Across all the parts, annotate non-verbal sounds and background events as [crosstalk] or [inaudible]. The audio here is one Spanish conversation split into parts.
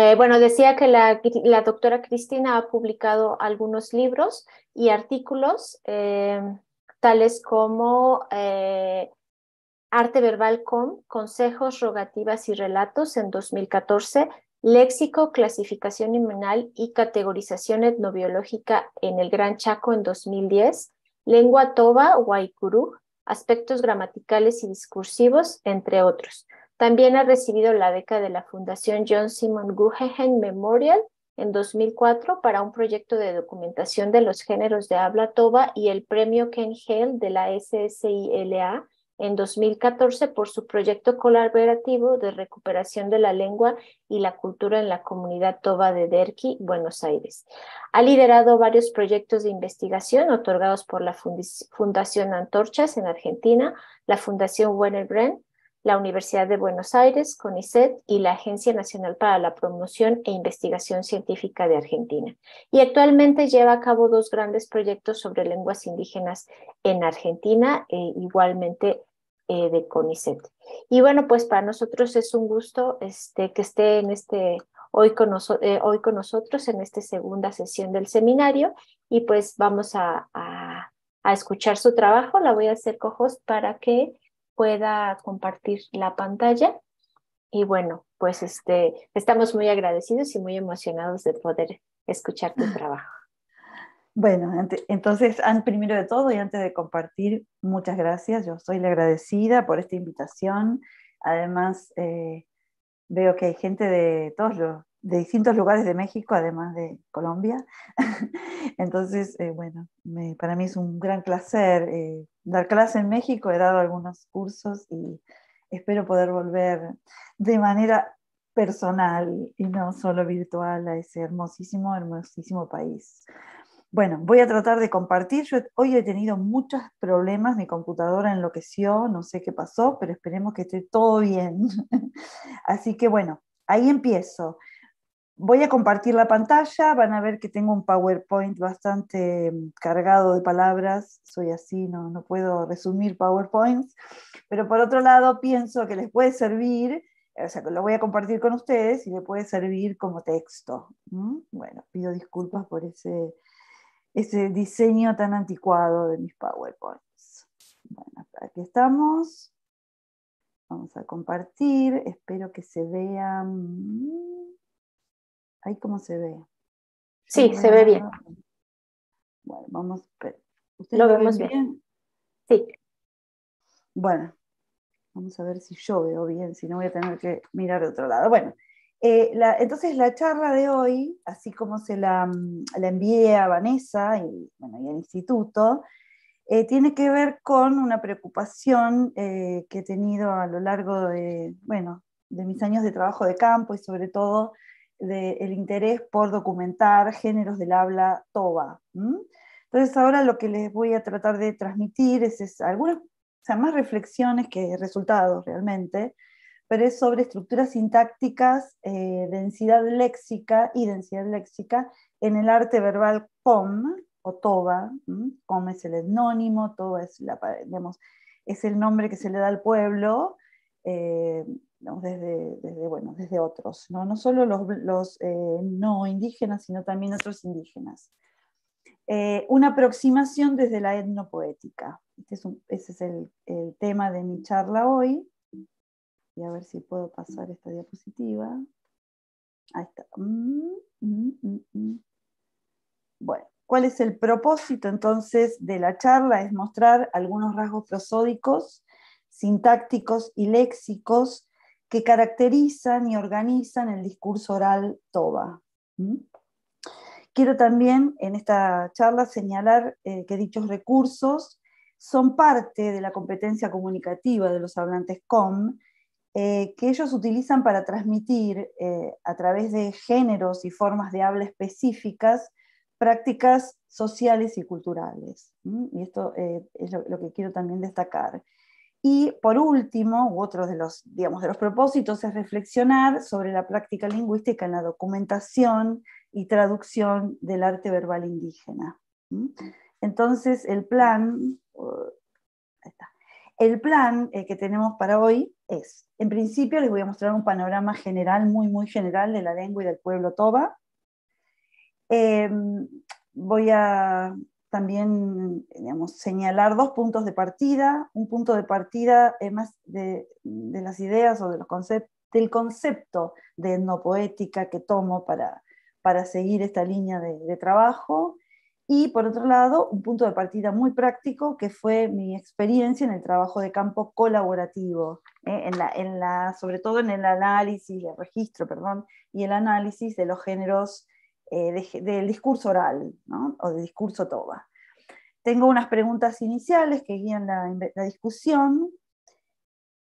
Eh, bueno, decía que la, doctora Cristina ha publicado algunos libros y artículos, eh, tales como eh, Arte Verbal con Consejos, Rogativas y Relatos en 2014, Léxico, Clasificación Inmunal y Categorización Etnobiológica en el Gran Chaco en 2010, Lengua Toba, Guaycurú, Aspectos Gramaticales y Discursivos, entre otros. También ha recibido la beca de la Fundación John Simon Guggenheim Memorial en 2004 para un proyecto de documentación de los géneros de habla toba y el premio Ken Hale de la SSILA en 2014 por su proyecto colaborativo de recuperación de la lengua y la cultura en la comunidad toba de Derqui, Buenos Aires. Ha liderado varios proyectos de investigación otorgados por la Fundación Antorchas en Argentina, la Fundación Werner Bren, la Universidad de Buenos Aires, CONICET y la Agencia Nacional para la Promoción e Investigación Científica de Argentina. Y actualmente lleva a cabo dos grandes proyectos sobre lenguas indígenas en Argentina, eh, igualmente eh, de CONICET. Y bueno, pues para nosotros es un gusto este, que esté en este... Hoy con, eh, nosotros en esta segunda sesión del seminario y pues vamos a, escuchar su trabajo. La voy a hacer co para que pueda compartir la pantalla. Y bueno, pues este, estamos muy agradecidos y muy emocionados de poder escuchar tu [laughs] trabajo. Bueno, entonces entonces, primero de todo y antes de compartir, muchas gracias. Yo soy la agradecida por esta invitación. Además, eh, veo que hay gente de todos los de distintos lugares de México, además de Colombia. [laughs] Entonces, eh, bueno, para mí es un gran placer eh, dar clase en México, he dado algunos cursos y espero poder volver de manera personal y no solo virtual a ese hermosísimo, hermosísimo país. Bueno, voy a tratar de compartir. Yo hoy he tenido muchos problemas, mi computadora enloqueció, no sé qué pasó, pero esperemos que esté todo bien. [laughs] Así que bueno, ahí empiezo. Voy a compartir la pantalla, van a ver que tengo un PowerPoint bastante mm, cargado de palabras, soy así, no, no puedo resumir PowerPoints, pero por otro lado pienso que les puede servir, o sea, que lo voy a compartir con ustedes y le puede servir como texto. Bueno, pido disculpas por ese, ese diseño tan anticuado de mis PowerPoints. Bueno, aquí estamos. Vamos a compartir, espero que se vean Ahí cómo se ve. Sí, se ve bien. Bueno, vamos. usted lo vemos bien? Sí. Bueno, vamos a ver si yo veo bien, si no voy a tener que mirar de otro lado. Bueno, eh, entonces la charla de hoy, así como se la, mm, envié a Vanessa y, al instituto, eh, tiene que ver con una preocupación eh, que he tenido a lo largo de, bueno, de mis años de trabajo de campo y sobre todo del interés por documentar géneros del habla toba. Entonces ahora lo que les voy a tratar de transmitir es, algunas, más reflexiones que resultados realmente, pero es sobre estructuras sintácticas, eh, densidad léxica y densidad léxica en el arte verbal com o toba. Com es el etnónimo, toba es, la, es el nombre que se le da al pueblo. Eh, desde, desde, otros, no, no solo los, eh, no indígenas, sino también otros indígenas. Eh, una aproximación desde la etnopoética. Este ese es el, tema de mi charla hoy. Y a ver si puedo pasar esta diapositiva. Ahí está. Mm, mm, mm, bueno, ¿cuál es el propósito entonces de la charla? Es mostrar algunos rasgos prosódicos sintácticos y léxicos que caracterizan y organizan el discurso oral TOBA. Quiero también en esta charla señalar eh, que dichos recursos son parte de la competencia comunicativa de los hablantes COM, eh, que ellos utilizan para transmitir eh, a través de géneros y formas de habla específicas prácticas sociales y culturales. Y esto es lo que quiero también destacar. Y por último, u otro de los, digamos, de los propósitos es reflexionar sobre la práctica lingüística en la documentación y traducción del arte verbal indígena. Entonces, el plan, uh, el plan eh, que tenemos para hoy es, en principio les voy a mostrar un panorama general, muy, muy general de la lengua y del pueblo toba. Em, voy a también señalar dos puntos de partida, un punto de partida es eh, más de, las ideas o de los del concepto de etnopoética que tomo para, para seguir esta línea de, trabajo, y por otro lado, un punto de partida muy práctico que fue mi experiencia en el trabajo de campo colaborativo, eh, en la, en la, sobre todo en el análisis, el registro, perdón, y el análisis de los géneros eh, del discurso oral o de discurso TOBA. Tengo unas preguntas iniciales que guían la, discusión,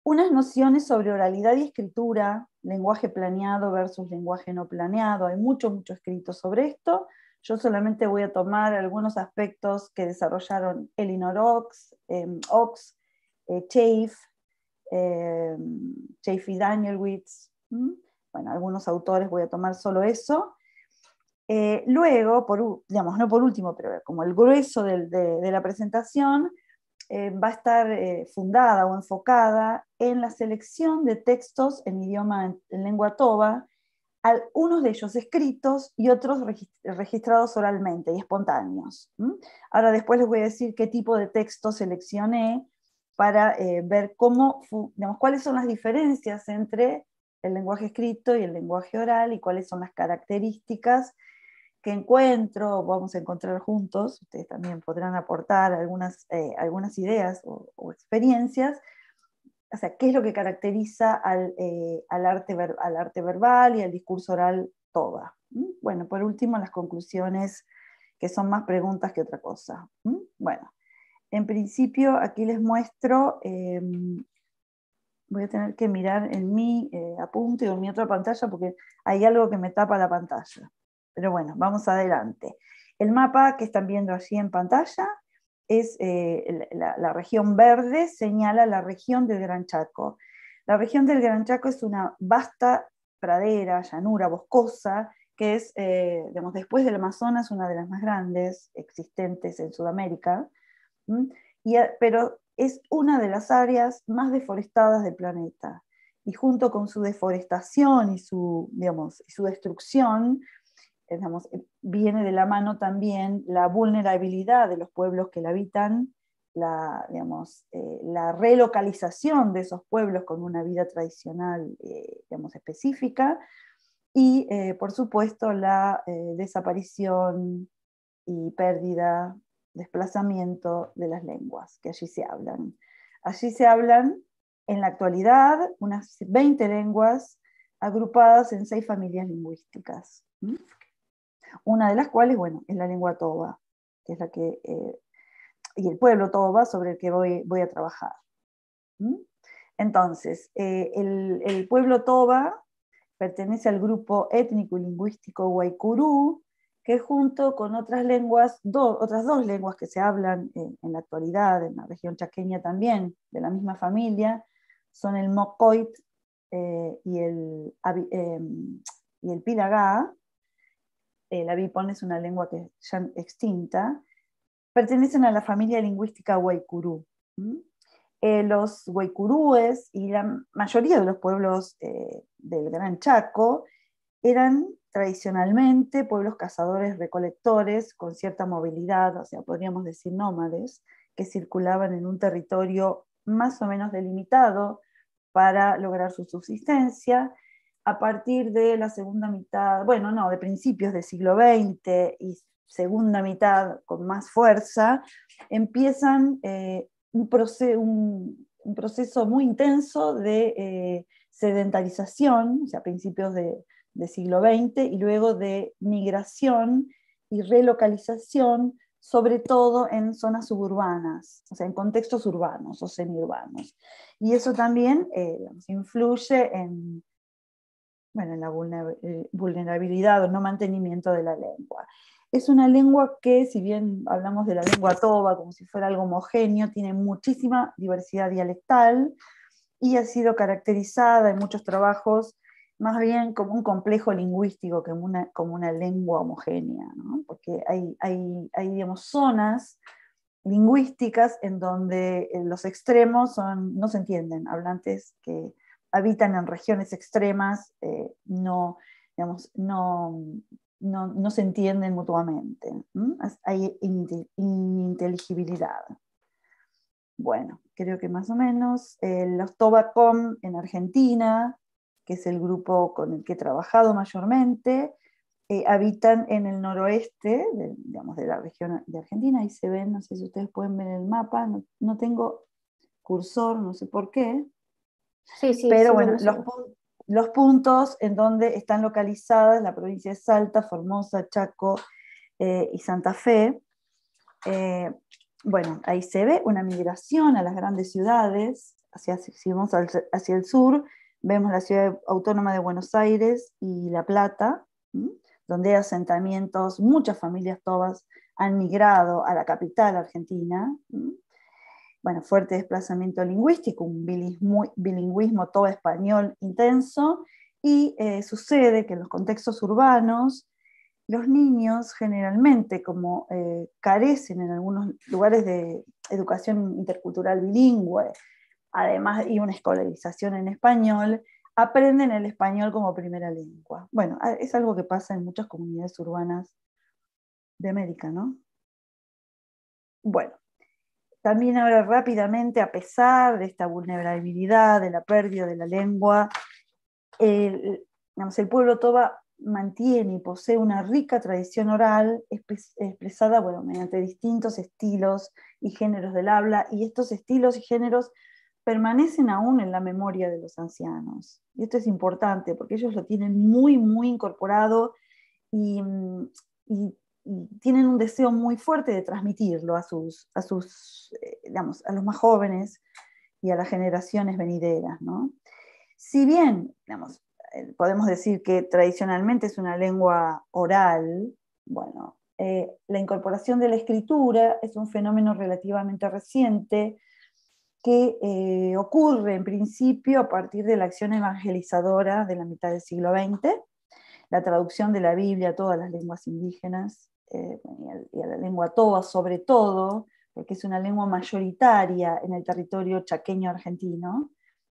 unas nociones sobre oralidad y escritura, lenguaje planeado versus lenguaje no planeado. Hay mucho, mucho escrito sobre esto. Yo solamente voy a tomar algunos aspectos que desarrollaron Elinor Ox, em, Ox Chafe, eh, Chafe em, y Danielwitz. Bueno, algunos autores voy a tomar solo eso. Eh, luego, digamos, no por último, pero como el grueso de, la presentación, eh, va a estar eh, fundada o enfocada en la selección de textos en idioma, en, lengua toba, algunos de ellos escritos y otros registrados oralmente y espontáneos. Ahora después les voy a decir qué tipo de texto seleccioné para ver cuáles son las diferencias entre el lenguaje escrito y el lenguaje oral y cuáles son las características que encuentro, vamos a encontrar juntos, ustedes también podrán aportar algunas, eh, algunas ideas o, experiencias, o sea, qué es lo que caracteriza al, eh, arte, al arte verbal y al discurso oral toda. Bueno, por último, las conclusiones, que son más preguntas que otra cosa. Bueno, en principio aquí les muestro, em, voy a tener que mirar en mi eh, apunte o en mi otra pantalla porque hay algo que me tapa la pantalla. Pero bueno, vamos adelante. El mapa que están viendo allí en pantalla es eh, la, región verde, señala la región del Gran Chaco. La región del Gran Chaco es una vasta pradera, llanura boscosa, que es, eh, digamos, después del Amazonas, una de las más grandes existentes en Sudamérica, eh, pero es una de las áreas más deforestadas del planeta. Y junto con su deforestación y su, digamos, y su destrucción, eh, viene de la mano también la vulnerabilidad de los pueblos que la habitan, la, eh, relocalización de esos pueblos con una vida tradicional eh, específica y, por supuesto, la desaparición y pérdida, desplazamiento de las lenguas que allí se hablan. Allí se hablan en la actualidad unas 20 lenguas agrupadas en seis familias lingüísticas una de las cuales, bueno, es la lengua toba, que es la que, eh, y el pueblo toba sobre el que voy, a trabajar. Entonces, eh, el, pueblo toba pertenece al grupo étnico-lingüístico y Guaycurú, que junto con otras lenguas, otras dos lenguas que se hablan en, la actualidad, en la región chaqueña también, de la misma familia, son el Mocoit y, el, eh, y el em, Pilagá, eh, la es una lengua que ya extinta, pertenecen a la familia lingüística Guaycurú. Eh, los Guaycurúes y la mayoría de los pueblos eh, del Gran Chaco eran tradicionalmente pueblos cazadores recolectores con cierta movilidad, o sea, podríamos decir nómades, que circulaban en un territorio más o menos delimitado para lograr su subsistencia a partir de la segunda mitad, bueno, no, de principios del siglo XX y segunda mitad con más fuerza, empiezan eh, un, proceso muy intenso de eh, sedentarización, o sea, principios de, siglo XX, y luego de migración y relocalización, sobre todo en zonas suburbanas, o sea, en contextos urbanos o semiurbanos. Y eso también eh, influye en bueno, en la eh, vulnerabilidad o no mantenimiento de la lengua. Es una lengua que, si bien hablamos de la lengua toba como si fuera algo homogéneo, tiene muchísima diversidad dialectal y ha sido caracterizada en muchos trabajos más bien como un complejo lingüístico que como una, lengua homogénea, porque hay, hay digamos, zonas lingüísticas en donde eh, los extremos no se entienden, hablantes que habitan en regiones extremas eh, no, se entienden mutuamente. Hay ininteligibilidad. Bueno, creo que más o menos. los Tobacom en Argentina, que es el grupo con el que he trabajado mayormente, eh, habitan en el noroeste, de, la región de Argentina, ahí se ven, no sé si ustedes pueden ver el mapa, no tengo cursor, no sé por qué, Sí, sí, Pero bueno, los, puntos en donde están localizadas la provincia de Salta, Formosa, Chaco eh, y Santa Fe. Eh, bueno, ahí se ve una migración a las grandes ciudades, hacia, si vamos hacia el sur, vemos la ciudad autónoma de Buenos Aires y La Plata, donde hay asentamientos, muchas familias todas han migrado a la capital argentina, bueno, fuerte desplazamiento lingüístico, un bilingüismo todo español intenso, y eh, sucede que en los contextos urbanos los niños generalmente, como eh, carecen en algunos lugares de educación intercultural bilingüe, además y una escolarización en español, aprenden el español como primera lengua. Bueno, es algo que pasa en muchas comunidades urbanas de América, ¿no? Bueno, también ahora rápidamente, a pesar de esta vulnerabilidad, de la pérdida de la lengua, el, digamos, el pueblo toba mantiene y posee una rica tradición oral expresada bueno, mediante distintos estilos y géneros del habla, y estos estilos y géneros permanecen aún en la memoria de los ancianos. Y esto es importante porque ellos lo tienen muy, muy incorporado y, mm, y tienen un deseo muy fuerte de transmitirlo a sus, a eh, los más jóvenes y a las generaciones venideras. Si bien, eh, podemos decir que tradicionalmente es una lengua oral, bueno, eh, la incorporación de la escritura es un fenómeno relativamente reciente que ocurre en principio a partir de la acción evangelizadora de la mitad del siglo XX, la traducción de la Biblia a todas las lenguas indígenas, eh, y, a, la lengua toba sobre todo, porque es una lengua mayoritaria en el territorio chaqueño argentino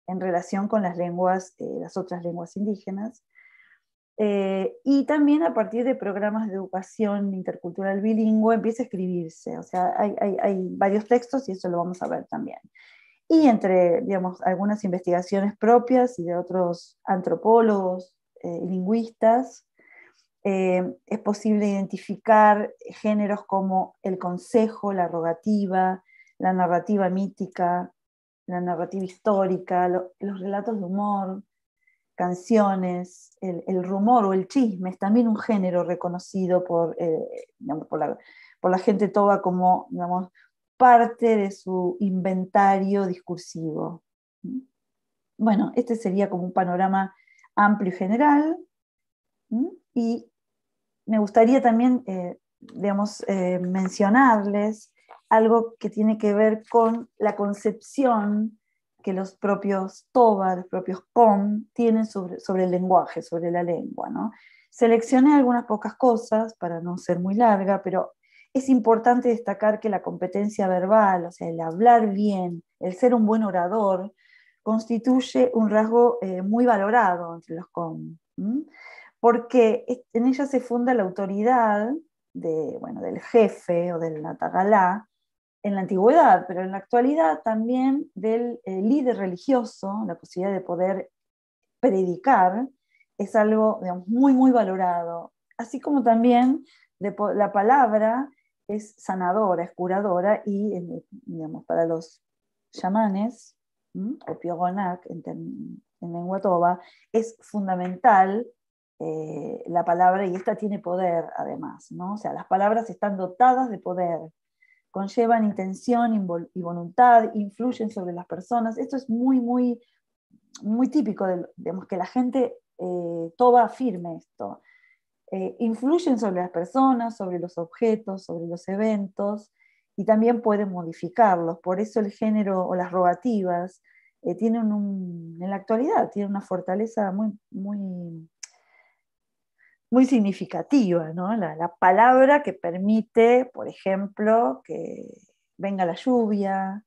en relación con las lenguas, eh, las otras lenguas indígenas. Eh, y también a partir de programas de educación intercultural bilingüe empieza a escribirse, o sea, hay, hay, varios textos y eso lo vamos a ver también. Y entre, digamos, algunas investigaciones propias y de otros antropólogos y lingüistas, eh, es posible identificar géneros como el consejo, la rogativa, la narrativa mítica, la narrativa histórica, los relatos de humor, canciones, el, rumor o el chisme, es también un género reconocido por, eh, la, gente toba como parte de su inventario discursivo. Bueno, este sería como un panorama amplio y general. Y me gustaría también, eh, digamos, eh, mencionarles algo que tiene que ver con la concepción que los propios Toba, los propios Com, tienen sobre, el lenguaje, sobre la lengua. ¿no? Seleccioné algunas pocas cosas para no ser muy larga, pero es importante destacar que la competencia verbal, o sea, el hablar bien, el ser un buen orador, constituye un rasgo eh, muy valorado entre los Com porque en ella se funda la autoridad de, del jefe o del natagalá en la antigüedad, pero en la actualidad también del eh, líder religioso, la posibilidad de poder predicar, es algo muy, muy valorado, así como también la palabra es sanadora, es curadora y, digamos, para los chamanes, o piogonak en, en lengua toba, es fundamental eh, la palabra y esta tiene poder además, ¿no? O sea, las palabras están dotadas de poder, conllevan intención y voluntad, influyen sobre las personas. Esto es muy, muy, muy típico, digamos, que la gente eh, toma firme esto. Eh, influyen sobre las personas, sobre los objetos, sobre los eventos y también pueden modificarlos. Por eso el género o las rogativas eh, tienen un, en la actualidad tienen una fortaleza muy, muy muy significativa, ¿no? La, palabra que permite, por ejemplo, que venga la lluvia,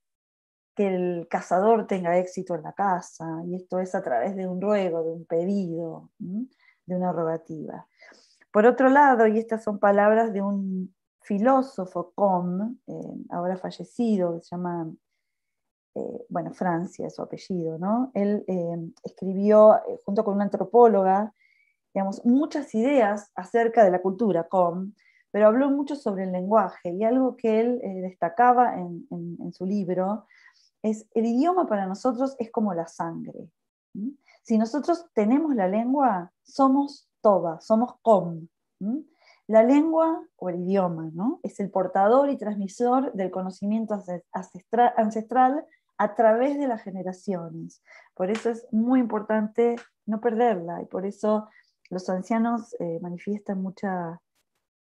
que el cazador tenga éxito en la casa, y esto es a través de un ruego, de un pedido, de una rogativa. Por otro lado, y estas son palabras de un filósofo com, eh, ahora fallecido, que se llama, eh, bueno, Francia es su apellido, ¿no? Él eh, escribió, junto con una antropóloga, digamos, muchas ideas acerca de la cultura com, pero habló mucho sobre el lenguaje y algo que él eh, destacaba en, su libro es el idioma para nosotros es como la sangre. Si nosotros tenemos la lengua, somos toba, somos com. La lengua o el idioma ¿no? es el portador y transmisor del conocimiento ancestral a través de las generaciones. Por eso es muy importante no perderla y por eso los ancianos eh, manifiestan mucha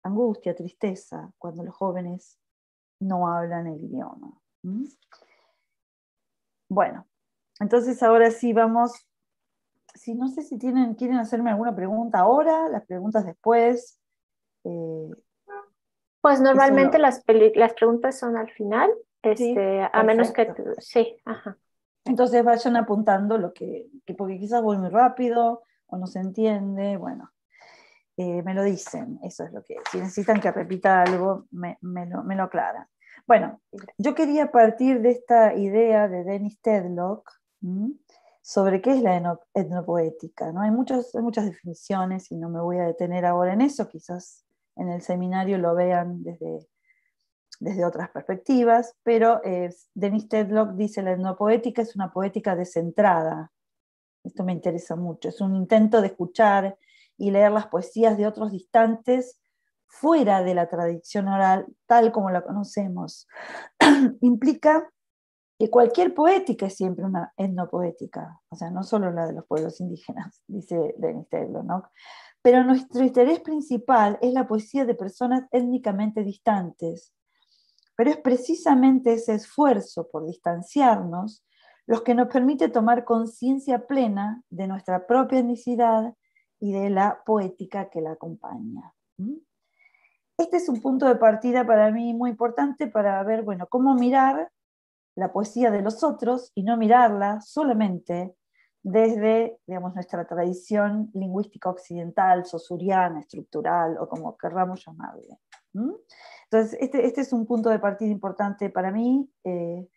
angustia, tristeza, cuando los jóvenes no hablan el idioma. Bueno, entonces ahora sí vamos. Si no sé si tienen, quieren hacerme alguna pregunta ahora, las preguntas después. Eh, pues normalmente las, preguntas son al final, este, a menos que sí, ajá. Entonces vayan apuntando lo que, que porque quizás voy muy rápido, o no se entiende, bueno, eh, me lo dicen, eso es lo que, si necesitan que repita algo, me, lo, aclaran. Bueno, yo quería partir de esta idea de Dennis Tedlock sobre qué es la etnopoética. ¿no? Hay, muchas definiciones y no me voy a detener ahora en eso, quizás en el seminario lo vean desde, desde otras perspectivas, pero Denis eh, Dennis Tedlock dice la etnopoética es una poética descentrada, esto me interesa mucho, es un intento de escuchar y leer las poesías de otros distantes fuera de la tradición oral tal como la conocemos. [clears throat] Implica que cualquier poética es siempre una etnopoética, o sea, no solo la de los pueblos indígenas, [laughs] dice Denis ¿no? Pero nuestro interés principal es la poesía de personas étnicamente distantes. Pero es precisamente ese esfuerzo por distanciarnos los que nos permite tomar conciencia plena de nuestra propia etnicidad y de la poética que la acompaña. Este es un punto de partida para mí muy importante para ver, bueno, cómo mirar la poesía de los otros y no mirarla solamente desde, digamos, nuestra tradición lingüística occidental, sosuriana, estructural o como querramos llamarle. Entonces, este, este, es un punto de partida importante para mí. Eh,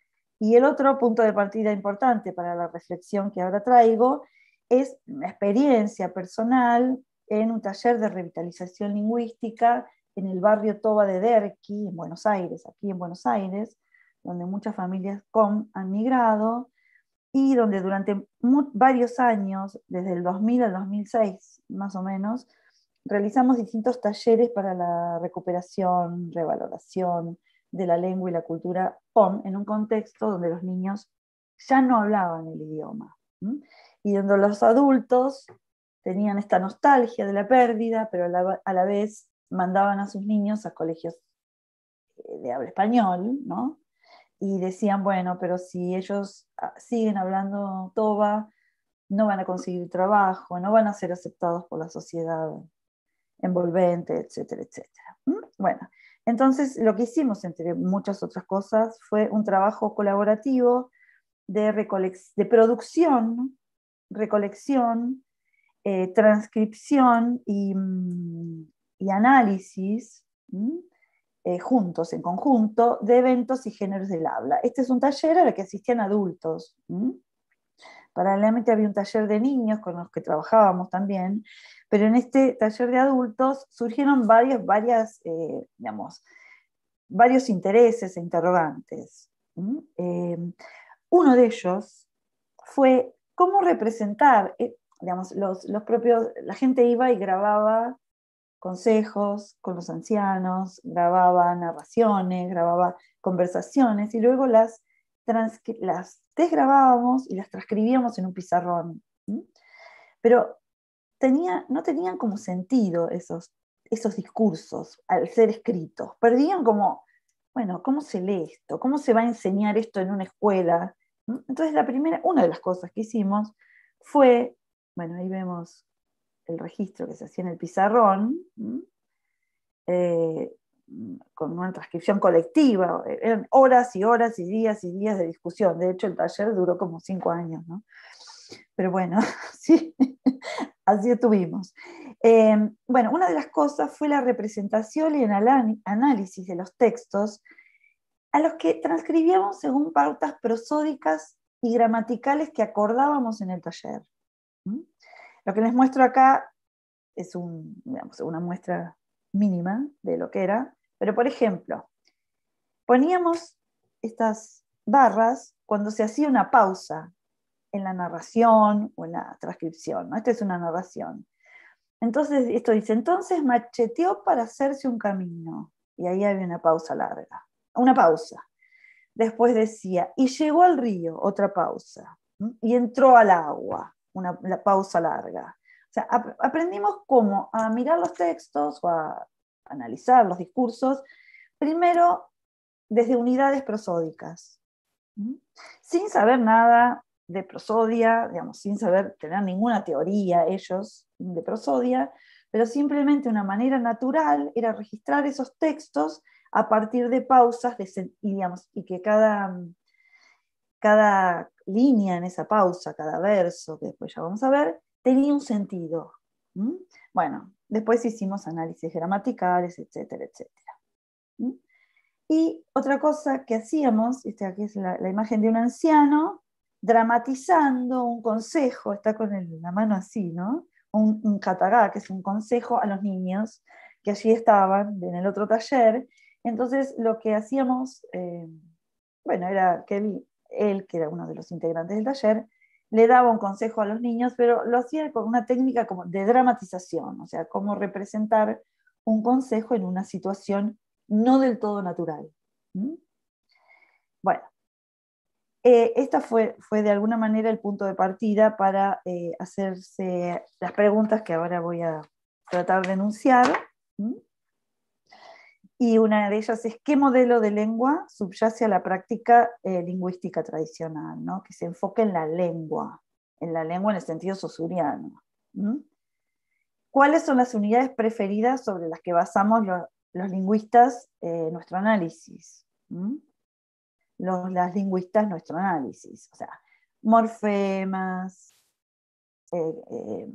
y el otro punto de partida importante para la reflexión que ahora traigo es una experiencia personal en un taller de revitalización lingüística en el barrio Toba de Derqui, en Buenos Aires, aquí en Buenos Aires, donde muchas familias COM han migrado y donde durante varios años, desde el 2000 al 2006 más o menos, realizamos distintos talleres para la recuperación, revaloración, de la lengua y la cultura POM en un contexto donde los niños ya no hablaban el idioma y donde los adultos tenían esta nostalgia de la pérdida, pero a la, vez mandaban a sus niños a colegios eh, de habla español, ¿no? Y decían, bueno, pero si ellos ah, siguen hablando toba, no van a conseguir trabajo, no van a ser aceptados por la sociedad envolvente, etcétera, etcétera. Bueno, entonces, lo que hicimos, entre muchas otras cosas, fue un trabajo colaborativo de, de producción, recolección, eh, transcripción y, mm, análisis eh, juntos, en conjunto, de eventos y géneros del habla. Este es un taller al que asistían adultos. Paralelamente había un taller de niños con los que trabajábamos también, pero en este taller de adultos surgieron varios, varias, eh, varios intereses e interrogantes. Eh, uno de ellos fue cómo representar, eh, digamos, los, los propios, la gente iba y grababa consejos con los ancianos, grababa narraciones, grababa conversaciones y luego las las desgrabábamos y las transcribíamos en un pizarrón. Pero tenía, no tenían como sentido esos, esos discursos al ser escritos. Perdían como, bueno, ¿cómo se lee esto? ¿Cómo se va a enseñar esto en una escuela? Entonces, la primera, una de las cosas que hicimos fue, bueno, ahí vemos el registro que se hacía en el pizarrón con una transcripción colectiva, eh, eran horas y horas y días y días de discusión, de hecho el taller duró como cinco años, ¿no? Pero bueno, [laughs] sí, así estuvimos. Eh, bueno, una de las cosas fue la representación y el análisis de los textos a los que transcribíamos según pautas prosódicas y gramaticales que acordábamos en el taller. Lo que les muestro acá es una muestra mínima de lo que era, pero, por ejemplo, poníamos estas barras cuando se hacía una pausa en la narración o en la transcripción. ¿no? Esta es una narración. Entonces, esto dice, entonces macheteó para hacerse un camino. Y ahí había una pausa larga, una pausa. Después decía, y llegó al río, otra pausa. Y entró al agua, una la pausa larga. O sea, aprendimos cómo a mirar los textos o a analizar los discursos, primero desde unidades prosódicas, sin saber nada de prosodia, digamos, sin saber tener ninguna teoría ellos de prosodia, pero simplemente una manera natural era registrar esos textos a partir de pausas y, digamos, y que cada, cada línea en esa pausa, cada verso, que después ya vamos a ver, tenía un sentido. Bueno, Después hicimos análisis gramaticales, etcétera, etcétera. Y otra cosa que hacíamos, esta aquí es la, imagen de un anciano dramatizando un consejo, está con la mano así, ¿no? Un, un katagá, que es un consejo a los niños que allí estaban en el otro taller. Entonces lo que hacíamos, eh, bueno, era que él, que era uno de los integrantes del taller, le daba un consejo a los niños, pero lo hacía con una técnica como de dramatización, o sea, cómo representar un consejo en una situación no del todo natural. Bueno, eh, esta fue, fue, de alguna manera el punto de partida para eh, hacerse las preguntas que ahora voy a tratar de enunciar y una de ellas es qué modelo de lengua subyace a la práctica eh, lingüística tradicional, que se enfoque en la lengua, en la lengua en el sentido susuriano. ¿Cuáles son las unidades preferidas sobre las que basamos los lingüistas eh, nuestro análisis? las lingüistas nuestro análisis, o sea, morfemas, eh,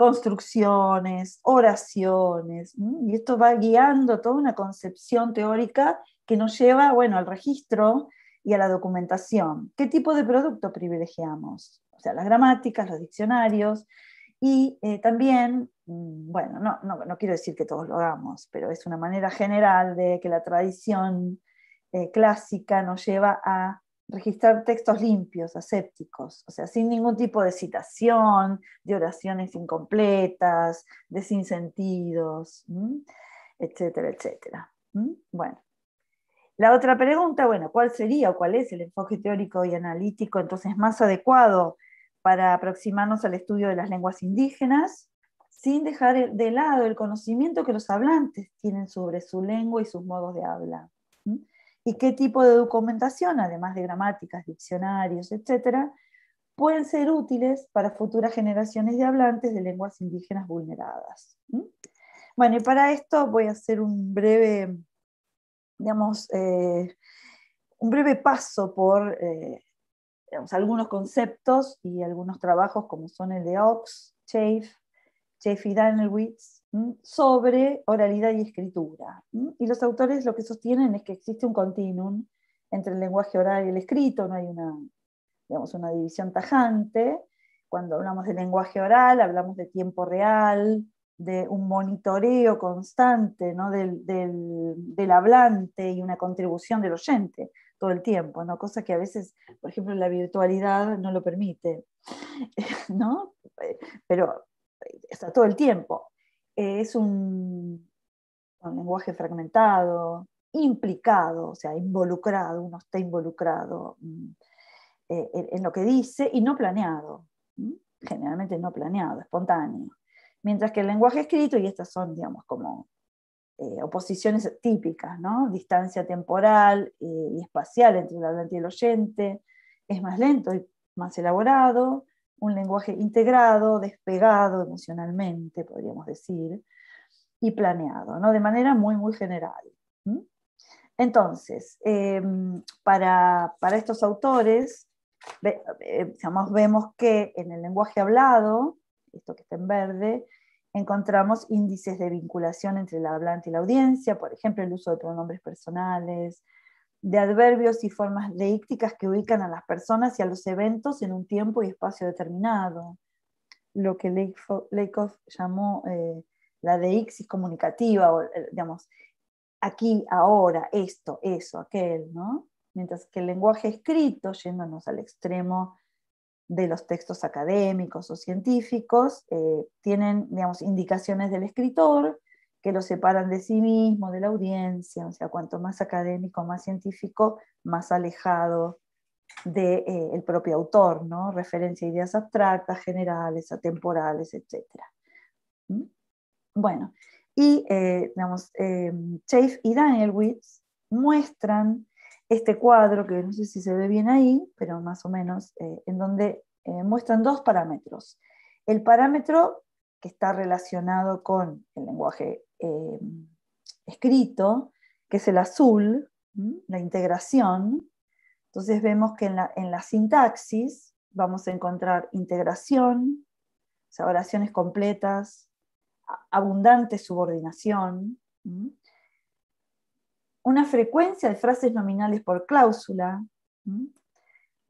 construcciones, oraciones, y esto va guiando toda una concepción teórica que nos lleva, bueno, al registro y a la documentación. ¿Qué tipo de producto privilegiamos? O sea, las gramáticas, los diccionarios, y eh, también, mm, bueno, no, quiero decir que todos lo hagamos, pero es una manera general de que la tradición eh, clásica nos lleva a registrar textos limpios, asépticos, o sea, sin ningún tipo de citación, de oraciones incompletas, de sinsentidos, etcétera, etcétera. Bueno, la otra pregunta, bueno, ¿cuál sería o cuál es el enfoque teórico y analítico entonces más adecuado para aproximarnos al estudio de las lenguas indígenas? sin dejar de lado el conocimiento que los hablantes tienen sobre su lengua y sus modos de hablar y qué tipo de documentación, además de gramáticas, diccionarios, etcétera, pueden ser útiles para futuras generaciones de hablantes de lenguas indígenas vulneradas. Bueno, y para esto voy a hacer un breve, eh, un breve paso por eh, algunos conceptos y algunos trabajos como son el de Ox, Chafe, Chafe y Danelwitz, sobre oralidad y escritura. Y los autores lo que sostienen es que existe un continuum entre el lenguaje oral y el escrito, no hay una, digamos, una división tajante. Cuando hablamos de lenguaje oral, hablamos de tiempo real, de un monitoreo constante del, hablante y una contribución del oyente todo el tiempo, ¿no? cosa que a veces, por ejemplo, la virtualidad no lo permite, [laughs] ¿no? pero está todo el tiempo es un, lenguaje fragmentado, implicado, o sea, involucrado, uno está involucrado mm, eh, en, lo que dice y no planeado, generalmente no planeado, espontáneo. Mientras que el lenguaje escrito, y estas son, digamos, como eh, oposiciones típicas, ¿no? Distancia temporal eh, y espacial entre el hablante y el oyente, es más lento y más elaborado, un lenguaje integrado, despegado emocionalmente, podríamos decir, y planeado, de manera muy, muy general. Entonces, em, para, estos autores, eh, vemos que en el lenguaje hablado, esto que está en verde, encontramos índices de vinculación entre el hablante y la audiencia, por ejemplo, el uso de pronombres personales, de adverbios y formas deícticas que ubican a las personas y a los eventos en un tiempo y espacio determinado, lo que leikov llamó eh, la deixis comunicativa, o, eh, digamos, aquí, ahora, esto, eso, aquel, ¿no? Mientras que el lenguaje escrito, yéndonos al extremo de los textos académicos o científicos, eh, tienen, digamos, indicaciones del escritor, que lo separan de sí mismo, de la audiencia, o sea, cuanto más académico, más científico, más alejado del de, eh, propio autor, ¿no? Referencia a ideas abstractas, generales, atemporales, etc. ¿Mm? Bueno, y, eh, digamos, em, Chafe y Danielwitz muestran este cuadro, que no sé si se ve bien ahí, pero más o menos, eh, en donde eh, muestran dos parámetros. El parámetro que está relacionado con el lenguaje eh, escrito, que es el azul, la integración. Entonces vemos que en la, sintaxis vamos a encontrar integración, oraciones completas, abundante subordinación, una frecuencia de frases nominales por cláusula,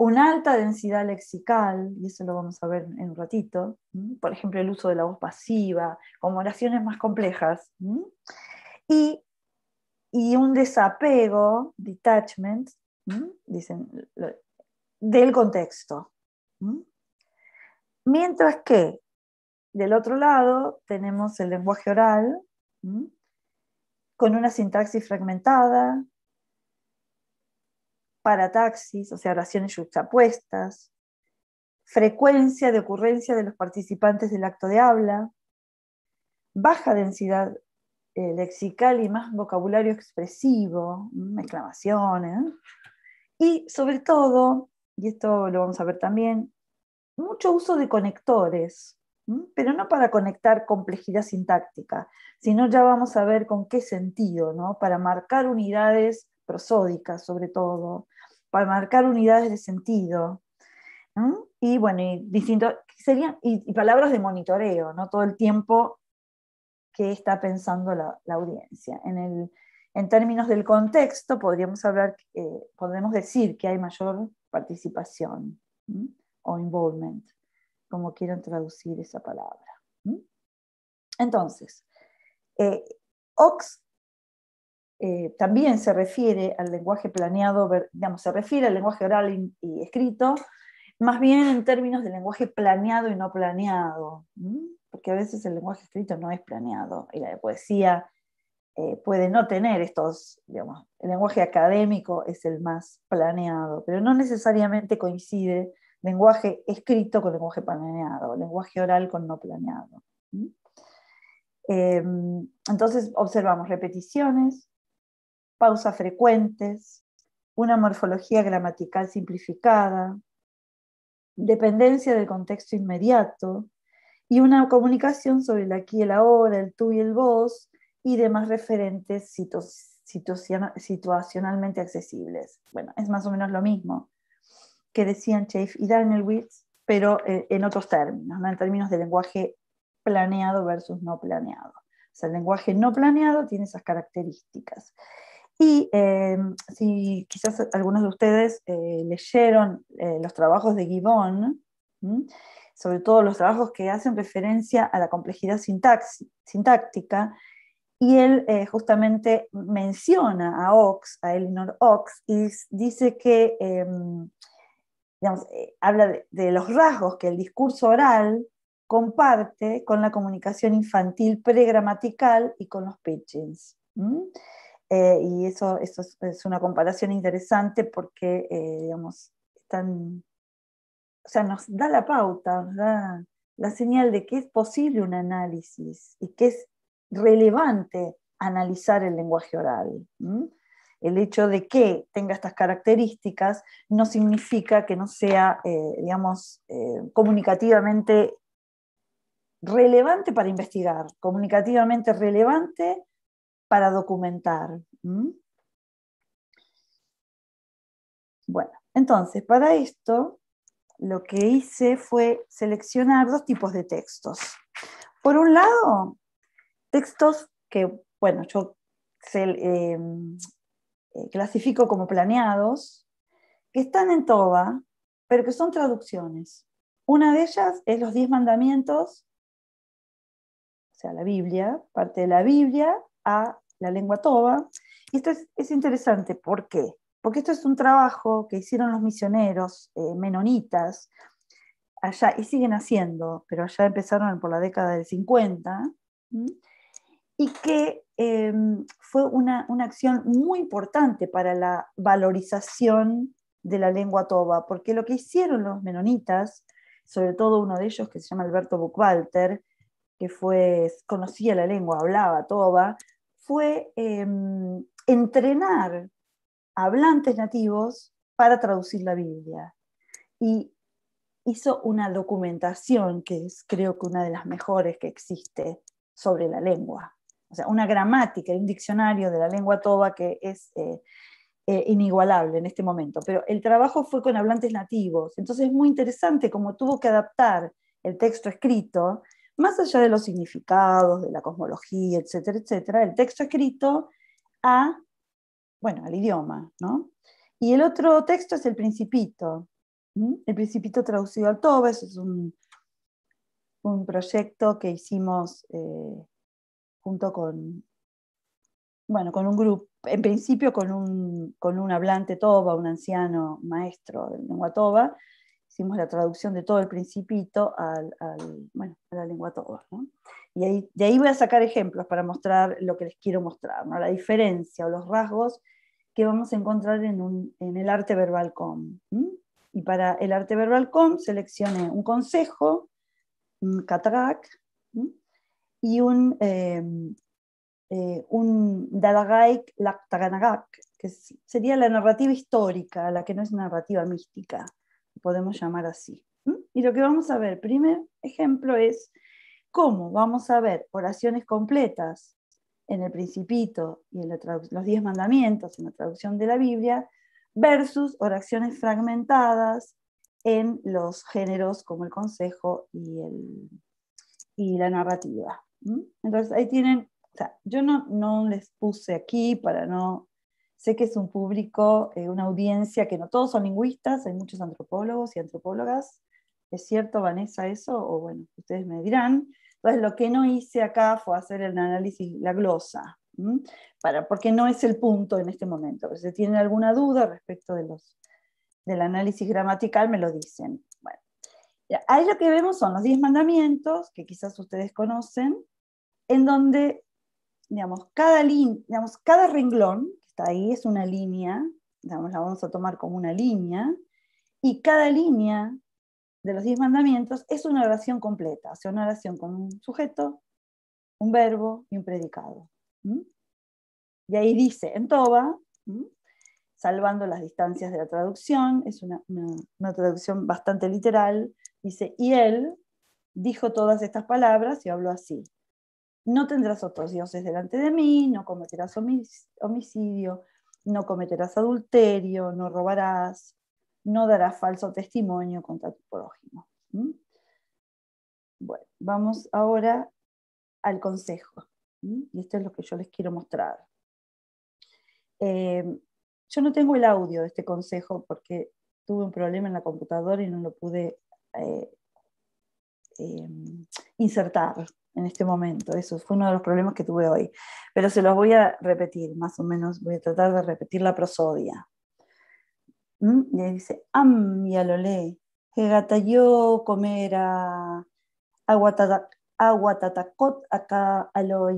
una alta densidad lexical, y eso lo vamos a ver en un ratito, por ejemplo, el uso de la voz pasiva, como oraciones más complejas, y, un desapego, detachment, dicen, del contexto. Mientras que del otro lado tenemos el lenguaje oral, con una sintaxis fragmentada, parataxis, o sea, oraciones yuxtapuestas, frecuencia de ocurrencia de los participantes del acto de habla, baja densidad eh, lexical y más vocabulario expresivo, mm, exclamaciones, y sobre todo, y esto lo vamos a ver también, mucho uso de conectores, mm, pero no para conectar complejidad sintáctica, sino ya vamos a ver con qué sentido, ¿no? para marcar unidades prosódicas sobre todo, para marcar unidades de sentido. Y bueno, y distintos, serían, palabras de monitoreo, ¿no? Todo el tiempo que está pensando la, audiencia. En, términos del contexto, podríamos hablar, eh, decir que hay mayor participación o involvement, como quieran traducir esa palabra. Entonces, eh, Ox eh, también se refiere al lenguaje planeado, digamos, se refiere al lenguaje oral y, escrito, más bien en términos de lenguaje planeado y no planeado, porque a veces el lenguaje escrito no es planeado y la poesía eh, puede no tener estos, digamos, el lenguaje académico es el más planeado, pero no necesariamente coincide lenguaje escrito con lenguaje planeado, lenguaje oral con no planeado. Em, entonces observamos repeticiones, pausas frecuentes, una morfología gramatical simplificada, dependencia del contexto inmediato y una comunicación sobre el aquí, el ahora, el tú y el vos y demás referentes situacionalmente accesibles. Bueno, es más o menos lo mismo que decían Chafe y Daniel Danielwitz, pero eh, en otros términos, en términos de lenguaje planeado versus no planeado. O sea, el lenguaje no planeado tiene esas características. Y eh, si quizás algunos de ustedes eh, leyeron eh, los trabajos de Gibbon, sobre todo los trabajos que hacen referencia a la complejidad sintáctica, y él justamente menciona a Ox, a Elinor Ox, y dice que, em, habla de, los rasgos que el discurso oral comparte con la comunicación infantil pregramatical y con los pitchings. Eh, y eso, es, una comparación interesante porque, eh, digamos, están, nos da la pauta, nos da la señal de que es posible un análisis y que es relevante analizar el lenguaje oral. El hecho de que tenga estas características no significa que no sea, eh, digamos, comunicativamente relevante para investigar, comunicativamente relevante para documentar. Bueno, entonces, para esto, lo que hice fue seleccionar dos tipos de textos. Por un lado, textos que, bueno, yo em, eh, clasifico como planeados, que están en Toba, pero que son traducciones. Una de ellas es los diez mandamientos, o sea, la Biblia, parte de la Biblia, a la lengua toba. Y esto es, interesante, ¿por qué? Porque esto es un trabajo que hicieron los misioneros eh, menonitas allá, y siguen haciendo, pero allá empezaron por la década del 50, y que em, fue una, una acción muy importante para la valorización de la lengua toba, porque lo que hicieron los menonitas, sobre todo uno de ellos que se llama Alberto Buchwalter, que fue, conocía la lengua, hablaba toba, fue em, entrenar hablantes nativos para traducir la Biblia. Y hizo una documentación que es creo que una de las mejores que existe sobre la lengua. O sea, una gramática, y un diccionario de la lengua toba que es eh, eh, inigualable en este momento. Pero el trabajo fue con hablantes nativos. Entonces es muy interesante cómo tuvo que adaptar el texto escrito más allá de los significados, de la cosmología, etcétera, etcétera, el texto escrito a, al idioma, ¿no? Y el otro texto es el Principito. El Principito traducido al toba, es un, proyecto que hicimos eh, junto con, un grupo, en principio con un, con un hablante toba, un anciano maestro de lengua toba, hicimos la traducción de todo el principito a la lengua toda. Y de ahí voy a sacar ejemplos para mostrar lo que les quiero mostrar, la diferencia o los rasgos que vamos a encontrar en, el arte verbal com. Y para el arte verbal com seleccioné un consejo, un katagak, y un, em, eh, un dalagaik que sería la narrativa histórica, la que no es narrativa mística podemos llamar así. Y lo que vamos a ver, primer ejemplo es cómo vamos a ver oraciones completas en el Principito y en los Diez Mandamientos, en la traducción de la Biblia, versus oraciones fragmentadas en los géneros como el consejo y, y la narrativa. Entonces ahí tienen, o sea, yo no, no les puse aquí para no Sé que es un público, eh, una audiencia que no todos son lingüistas, hay muchos antropólogos y antropólogas. ¿Es cierto, Vanessa, eso? O bueno, ustedes me dirán. Entonces, lo que no hice acá fue hacer el análisis, la glosa, para, porque no es el punto en este momento. Pero si tienen alguna duda respecto de los, del análisis gramatical, me lo dicen. Bueno, ahí lo que vemos son los diez mandamientos, que quizás ustedes conocen, en donde, digamos, cada, digamos, cada renglón ahí es una línea, la vamos a tomar como una línea, y cada línea de los diez mandamientos es una oración completa, o sea, una oración con un sujeto, un verbo y un predicado. Y ahí dice, en Toba, salvando las distancias de la traducción, es una, traducción bastante literal, dice, y él dijo todas estas palabras y habló así no tendrás otros dioses delante de mí, no cometerás homicidio, no cometerás adulterio, no robarás, no darás falso testimonio contra tu prójimo. Bueno, vamos ahora al consejo. Y esto es lo que yo les quiero mostrar. Eh, yo no tengo el audio de este consejo porque tuve un problema en la computadora y no lo pude eh, eh, insertar en este momento. Eso fue uno de los problemas que tuve hoy. Pero se los voy a repetir, más o menos, voy a tratar de repetir la prosodia. ¿Mm? Y ahí dice, am yalole, hegatayo comera, aguatatakot acá alo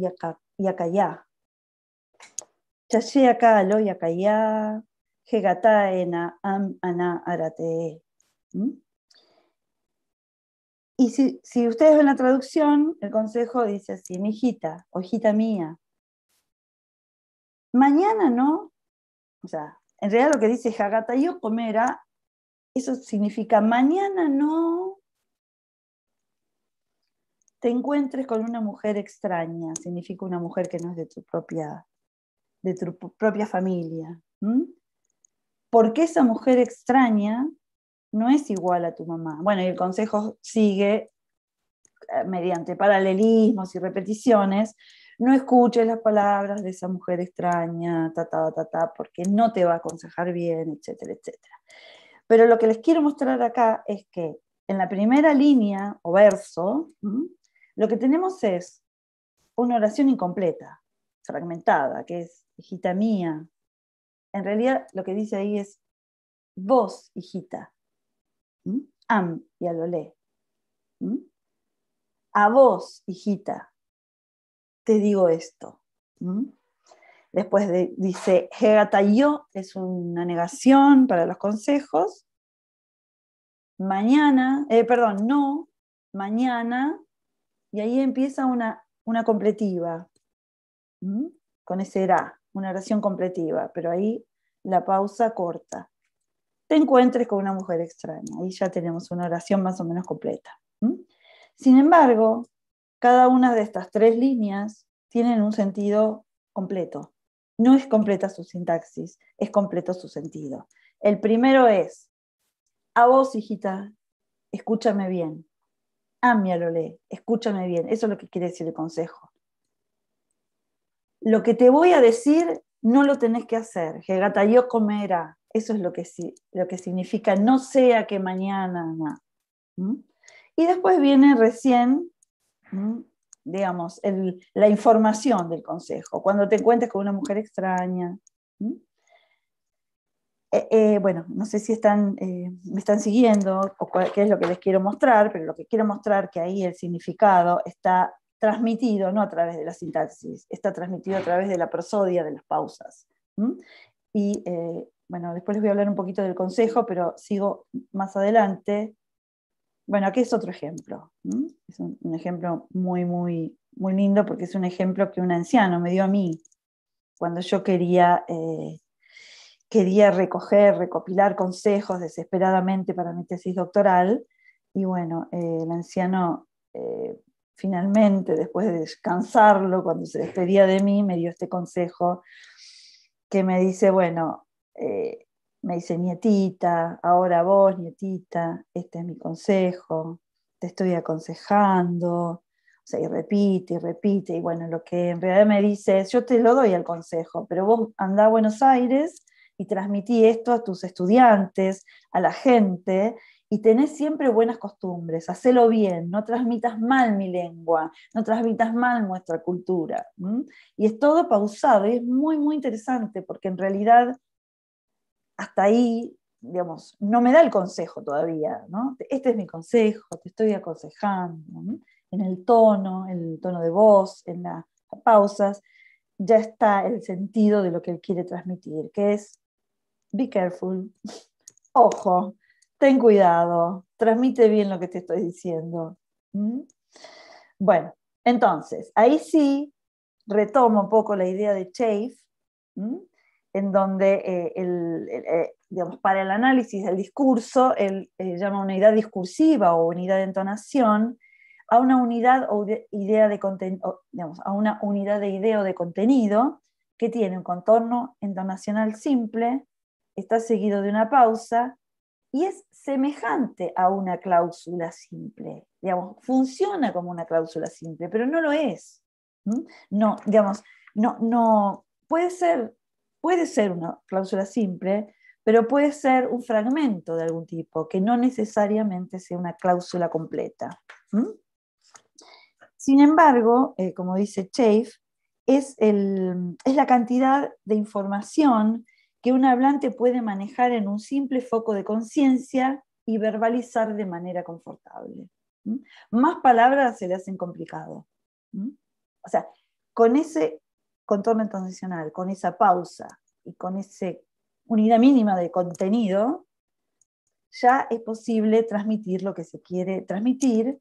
yakaya. Chashi acá alo yakaya, hegataena am ana arate. ¿Mm? Y si, ustedes ven la traducción, el consejo dice así, mi hijita, hojita mía, mañana no, o sea, en realidad lo que dice Hagata yo comera, eso significa mañana no te encuentres con una mujer extraña, significa una mujer que no es de tu propia, de tu propia familia. Porque esa mujer extraña no es igual a tu mamá. Bueno, y el consejo sigue eh, mediante paralelismos y repeticiones, no escuches las palabras de esa mujer extraña, ta, ta, porque no te va a aconsejar bien, etcétera, etcétera. Pero lo que les quiero mostrar acá es que en la primera línea o verso, lo que tenemos es una oración incompleta, fragmentada, que es, hijita mía. En realidad lo que dice ahí es, vos, hijita, ¿Mm? Am, ya lo le ¿Mm? A vos, hijita, te digo esto. ¿Mm? Después dice, es una negación para los consejos. Mañana, eh, perdón, no, mañana. Y ahí empieza una, una completiva. Con ese era, una oración completiva, pero ahí la pausa corta te encuentres con una mujer extraña. y ya tenemos una oración más o menos completa. Sin embargo, cada una de estas tres líneas tienen un sentido completo. No es completa su sintaxis, es completo su sentido. El primero es, a vos, hijita, escúchame bien. lee. escúchame bien. Eso es lo que quiere decir el consejo. Lo que te voy a decir no lo tenés que hacer. yo comerá. Eso es lo que, lo que significa no sea que mañana. Y después viene recién, digamos, la información del consejo, cuando te encuentres con una mujer extraña. Eh, eh, bueno, no sé si están, eh, me están siguiendo o qué es lo que les quiero mostrar, pero lo que quiero mostrar que ahí el significado está transmitido no a través de la sintaxis, está transmitido a través de la prosodia, de las pausas. Y bueno, después les voy a hablar un poquito del consejo, pero sigo más adelante. Bueno, aquí es otro ejemplo. Es un, ejemplo muy, muy, muy lindo porque es un ejemplo que un anciano me dio a mí cuando yo quería, eh, quería recoger, recopilar consejos desesperadamente para mi tesis doctoral. Y bueno, eh, el anciano eh, finalmente, después de descansarlo, cuando se despedía de mí, me dio este consejo que me dice, bueno, eh, me dice, nietita, ahora vos, nietita, este es mi consejo, te estoy aconsejando, o sea, y repite y repite, y bueno, lo que en realidad me dice es, yo te lo doy el consejo, pero vos andá a Buenos Aires y transmití esto a tus estudiantes, a la gente, y tenés siempre buenas costumbres, hacelo bien, no transmitas mal mi lengua, no transmitas mal nuestra cultura. Y es todo pausado, y es muy, muy interesante, porque en realidad hasta ahí, digamos, no me da el consejo todavía, ¿no? Este es mi consejo, te estoy aconsejando, en el tono, en el tono de voz, en las pausas, ya está el sentido de lo que él quiere transmitir, que es, be careful, [laughs] ojo, ten cuidado, transmite bien lo que te estoy diciendo. Bueno, entonces, ahí sí retomo un poco la idea de Chafe, en donde eh, el, eh, digamos, para el análisis del discurso, él eh, llama unidad discursiva o unidad de entonación a una unidad o idea de a una unidad de idea o de contenido que tiene un contorno entonacional simple, está seguido de una pausa y es semejante a una cláusula simple. Digamos, funciona como una cláusula simple, pero no lo es. No, digamos, no, no puede ser puede ser una cláusula simple, pero puede ser un fragmento de algún tipo, que no necesariamente sea una cláusula completa. Sin embargo, eh, como dice Chafe, es, la cantidad de información que un hablante puede manejar en un simple foco de conciencia y verbalizar de manera confortable. Más palabras se le hacen complicado. O sea, con ese contorno transicional, con esa pausa y con esa unidad mínima de contenido, ya es posible transmitir lo que se quiere transmitir.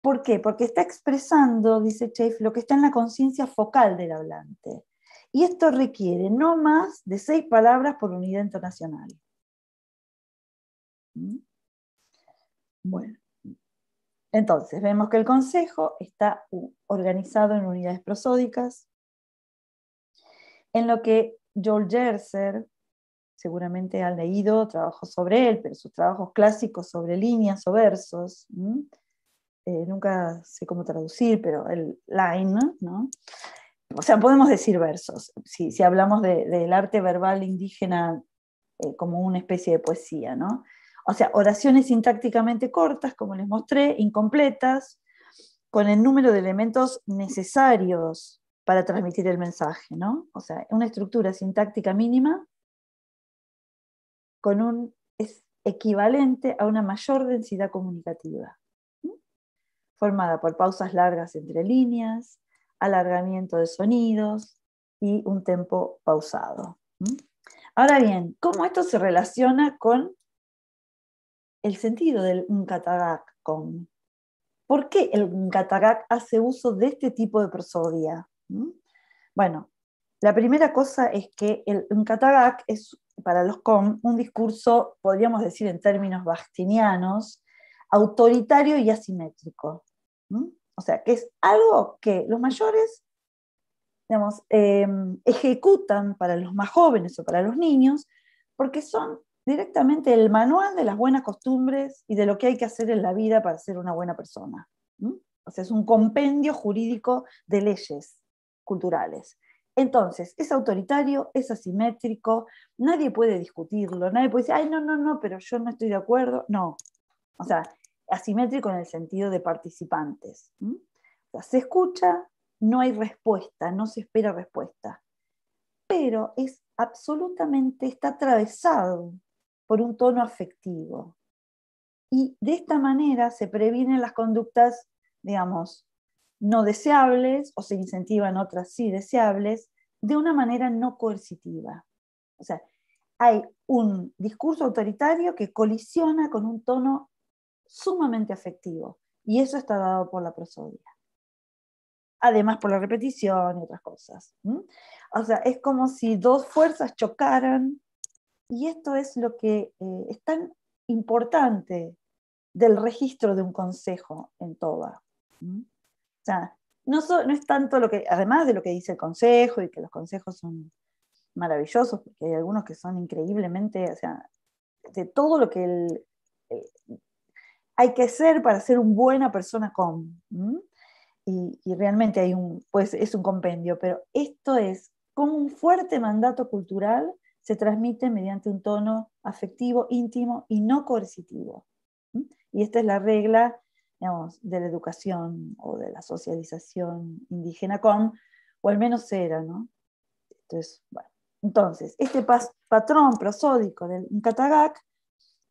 ¿Por qué? Porque está expresando, dice Chef, lo que está en la conciencia focal del hablante. Y esto requiere no más de seis palabras por unidad internacional. ¿Mm? Bueno, entonces vemos que el consejo está organizado en unidades prosódicas, en lo que Joel Gerser, seguramente han leído trabajos sobre él, pero sus trabajos clásicos sobre líneas o versos, eh, nunca sé cómo traducir, pero el line, ¿no? O sea, podemos decir versos, si, hablamos del arte verbal indígena eh, como una especie de poesía, ¿no? O sea, oraciones sintácticamente cortas, como les mostré, incompletas, con el número de elementos necesarios para transmitir el mensaje, ¿no? O sea, una estructura sintáctica mínima un, es equivalente a una mayor densidad comunicativa, formada por pausas largas entre líneas, alargamiento de sonidos y un tempo pausado. Ahora bien, ¿cómo esto se relaciona con el sentido del con? ¿Por qué el Nkatagak hace uso de este tipo de prosodia? ¿Mm? Bueno, la primera cosa es que el Nkatagak es para los con un discurso, podríamos decir en términos bastinianos, autoritario y asimétrico. ¿Mm? O sea, que es algo que los mayores em, ejecutan para los más jóvenes o para los niños, porque son directamente el manual de las buenas costumbres y de lo que hay que hacer en la vida para ser una buena persona. ¿Mm? O sea, es un compendio jurídico de leyes culturales. Entonces, es autoritario, es asimétrico, nadie puede discutirlo, nadie puede decir, ay, no, no, no, pero yo no estoy de acuerdo. No, o sea, asimétrico en el sentido de participantes. sea, se escucha, no hay respuesta, no se espera respuesta, pero es absolutamente, está atravesado por un tono afectivo. Y de esta manera se previenen las conductas, digamos, no deseables o se incentivan otras sí deseables de una manera no coercitiva. O sea, hay un discurso autoritario que colisiona con un tono sumamente afectivo y eso está dado por la prosodia. Además por la repetición y otras cosas. O sea, es como si dos fuerzas chocaran y esto es lo que eh, es tan importante del registro de un consejo en TOBA sea, no, es tanto lo que, además de lo que dice el consejo y que los consejos son maravillosos, porque hay algunos que son increíblemente, o sea, de todo lo que eh, hay que ser para ser una buena persona con. Y, realmente hay un, pues es un compendio, pero esto es con un fuerte mandato cultural se transmite mediante un tono afectivo, íntimo y no coercitivo. Y esta es la regla de la educación o de la socialización indígena con, o al menos era, ¿no? Entonces, este patrón prosódico del Incatagac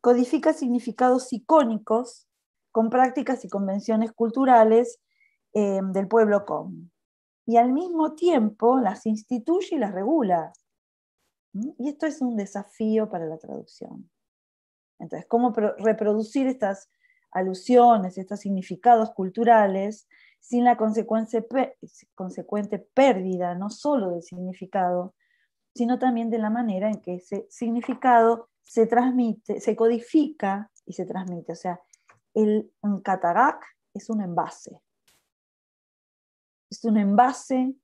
codifica significados icónicos con prácticas y convenciones culturales em, del pueblo com Y al mismo tiempo las instituye y las regula. Y esto es un desafío para la traducción. Entonces, ¿cómo reproducir estas alusiones, estos significados culturales, sin la consecuente pérdida no solo del significado, sino también de la manera en que ese significado se transmite, se codifica y se transmite. O sea, el catarac es un envase. Es un envase,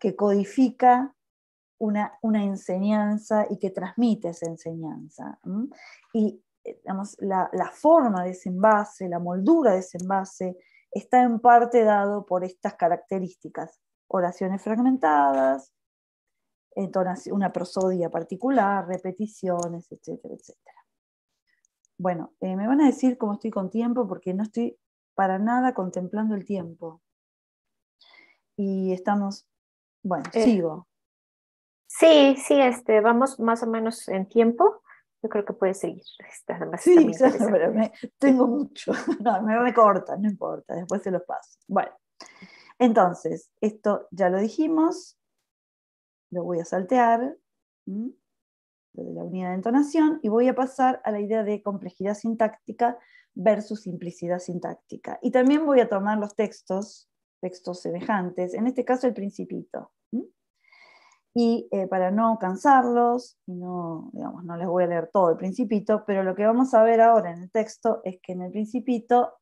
que codifica una, enseñanza y que transmite esa enseñanza. Y eh, la, forma de ese envase, la moldura de ese envase, está en parte dado por estas características. Oraciones fragmentadas, una prosodia particular, repeticiones, etcétera, etcétera. Bueno, eh, me van a decir cómo estoy con tiempo porque no estoy para nada contemplando el tiempo. Y estamos, bueno, eh, sigo. Sí, sí, este, vamos más o menos en tiempo. Yo creo que puede seguir. Este, sí, pero tengo mucho. [laughs] No, me recortan, no importa, después se los paso. Bueno, entonces, esto ya lo dijimos, lo voy a saltear, lo de la unidad de entonación, y voy a pasar a la idea de complejidad sintáctica versus simplicidad sintáctica. Y también voy a tomar los textos, textos semejantes, en este caso el principito. Y eh, para no cansarlos, no, no les voy a leer todo el principito, pero lo que vamos a ver ahora en el texto es que en el principito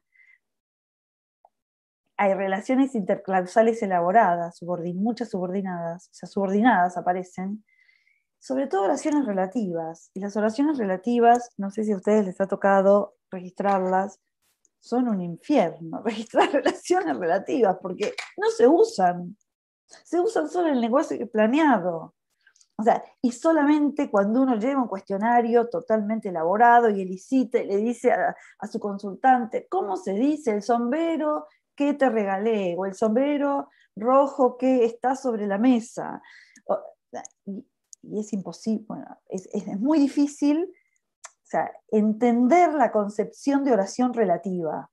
hay relaciones interclausales elaboradas, subordin muchas subordinadas, o sea, subordinadas aparecen, sobre todo oraciones relativas. Y las oraciones relativas, no sé si a ustedes les ha tocado registrarlas, son un infierno, [laughs] registrar [laughs] relaciones relativas, porque no se usan. Se usan solo en el lenguaje planeado. O sea, y solamente cuando uno lleva un cuestionario totalmente elaborado y elicita le dice a, su consultante, ¿cómo se dice el sombrero que te regalé? O el sombrero rojo que está sobre la mesa. y, es imposible, es, muy difícil entender la concepción de oración relativa,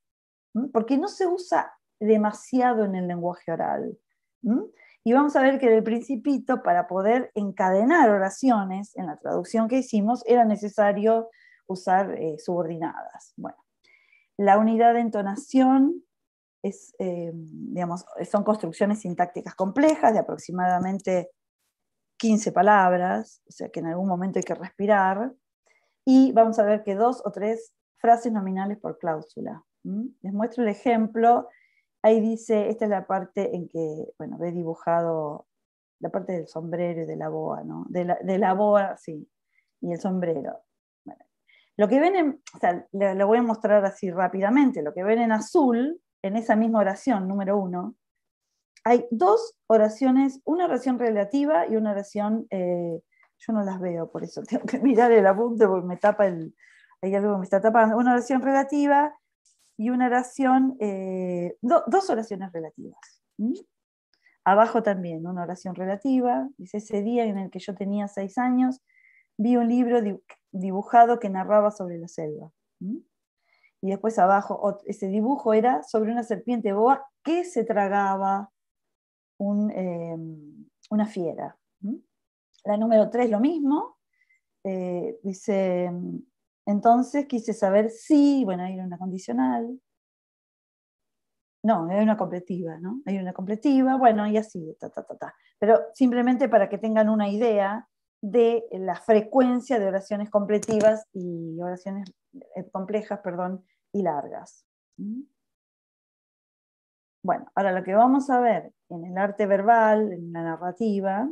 porque no se usa demasiado en el lenguaje oral. Y vamos a ver que del principito, para poder encadenar oraciones en la traducción que hicimos, era necesario usar eh, subordinadas. Bueno, la unidad de entonación es, eh, son construcciones sintácticas complejas de aproximadamente 15 palabras, o sea que en algún momento hay que respirar. Y vamos a ver que dos o tres frases nominales por cláusula. Les muestro el ejemplo Ahí dice, esta es la parte en que, bueno, ve dibujado la parte del sombrero y de la boa, ¿no? De la, boa, sí, y el sombrero. Lo que ven o sea, lo voy a mostrar así rápidamente, lo que ven en azul, en esa misma oración, número uno, hay dos oraciones, una oración relativa y una oración, eh, yo no las veo, por eso [laughs] tengo que mirar el apunte porque me tapa el, hay algo que me está tapando, una oración relativa y una oración, eh, dos oraciones relativas. Abajo también una oración relativa, dice, ese día en el que yo tenía seis años, vi un libro dibujado que narraba sobre la selva. Y después abajo, ese dibujo era sobre una serpiente boa que se tragaba em, una fiera. La número tres, lo mismo, eh, dice, entonces quise saber si, bueno, hay una condicional. No, hay una completiva, ¿no? Hay una completiva, bueno, y así, ta, ta, ta, ta. Pero simplemente para que tengan una idea de la frecuencia de oraciones completivas y oraciones eh, complejas, perdón, y largas. ¿Mm? Bueno, ahora lo que vamos a ver en el arte verbal, en la narrativa,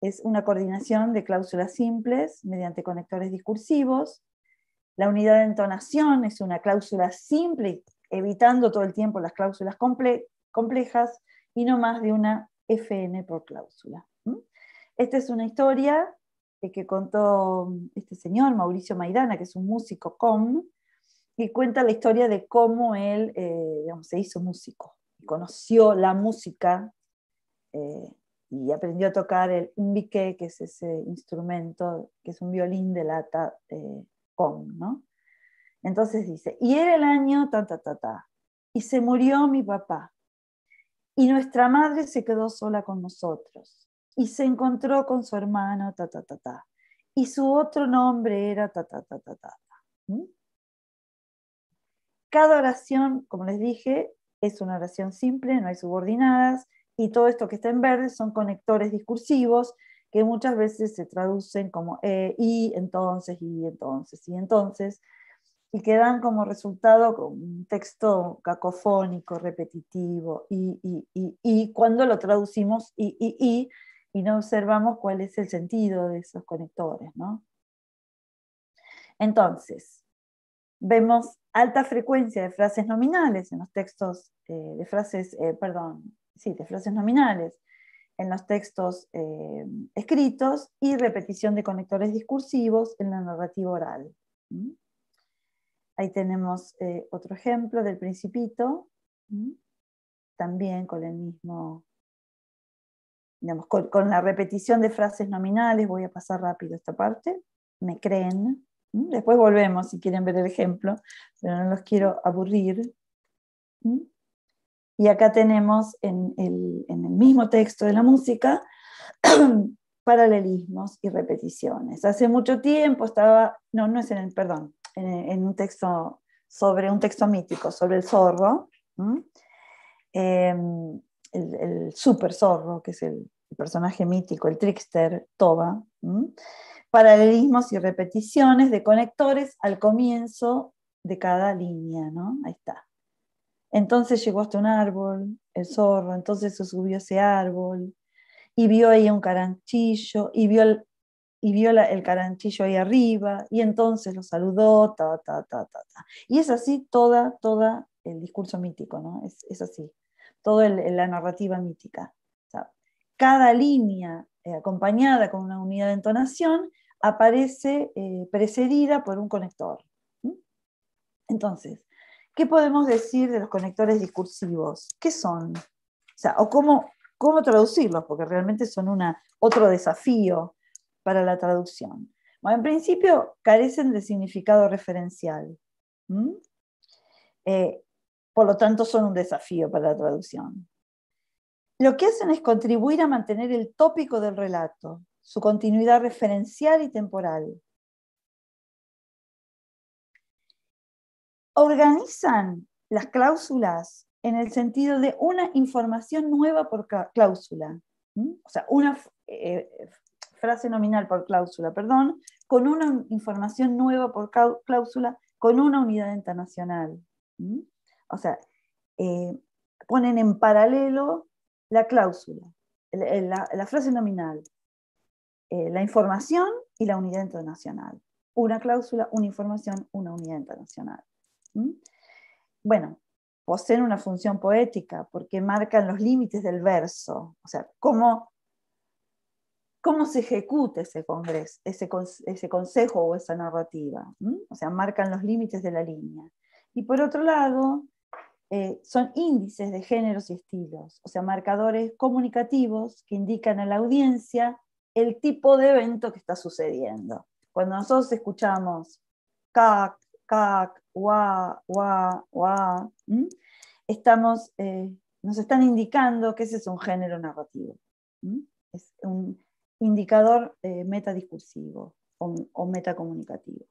es una coordinación de cláusulas simples mediante conectores discursivos la unidad de entonación es una cláusula simple, evitando todo el tiempo las cláusulas complejas y no más de una FN por cláusula. Esta es una historia eh, que contó mm, este señor, Mauricio Maidana, que es un músico com, y cuenta la historia de cómo él eh, se hizo músico, conoció la música eh, y aprendió a tocar el umbique, que es ese instrumento, que es un violín de lata ¿no? Entonces dice, y era el año ta, ta, ta, ta, y se murió mi papá, y nuestra madre se quedó sola con nosotros, y se encontró con su hermano, ta, ta, ta, ta, y su otro nombre era ta, ta, ta, ta, ta. Cada oración, como les dije, es una oración simple, no hay subordinadas, y todo esto que está en verde son conectores discursivos que muchas veces se traducen como E, y entonces, y entonces, y entonces, y que dan como resultado un texto cacofónico, repetitivo, y, y, y, cuando lo traducimos y, y, y, y no observamos cuál es el sentido de esos conectores, Entonces, vemos alta frecuencia de frases nominales en los textos eh, de frases, eh, perdón, sí, de frases nominales, en los textos eh, escritos y repetición de conectores discursivos en la narrativa oral. Ahí tenemos eh, otro ejemplo del principito, también con el mismo, digamos, con, la repetición de frases nominales, voy a pasar rápido esta parte, me creen, después volvemos si quieren ver el ejemplo, pero no los quiero aburrir. Y acá tenemos en el, mismo texto de la música [clears throat] paralelismos y repeticiones. Hace mucho tiempo estaba, no, no es en el, perdón, en, un texto sobre un texto mítico, sobre el zorro, em, el, super zorro, que es el, personaje mítico, el trickster Toba, paralelismos y repeticiones de conectores al comienzo de cada línea, ¿no? Ahí está. Entonces llegó hasta un árbol, el zorro, entonces subió a ese árbol y vio ahí un caranchillo y vio el, el caranchillo ahí arriba y entonces lo saludó, ta, ta, ta, ta, Y es así toda, toda el discurso mítico, ¿no? Es, así, toda la narrativa mítica. cada línea eh, acompañada con una unidad de entonación aparece eh, precedida por un conector. Entonces, ¿Qué podemos decir de los conectores discursivos? ¿Qué son? O, cómo, traducirlos, porque realmente son otro desafío para la traducción. en principio carecen de significado referencial. Eh, por lo tanto, son un desafío para la traducción. Lo que hacen es contribuir a mantener el tópico del relato, su continuidad referencial y temporal. organizan las cláusulas en el sentido de una información nueva por cláusula, o sea, una eh, frase nominal por cláusula, perdón, con una información nueva por cláusula, con una unidad internacional. O sea, eh, ponen en paralelo la cláusula, la, frase nominal, eh, la información y la unidad internacional. Una cláusula, una información, una unidad internacional. Bueno, poseen una función poética porque marcan los límites del verso, o sea, cómo, cómo se ejecuta ese, congreso, ese, consejo o esa narrativa, o sea, marcan los límites de la línea. Y por otro lado, eh, son índices de géneros y estilos, o sea, marcadores comunicativos que indican a la audiencia el tipo de evento que está sucediendo. Cuando nosotros escuchamos CAC, CAC, wa, estamos, eh, nos están indicando que ese es un género narrativo. Es un indicador eh, metadiscursivo o, metacomunicativo.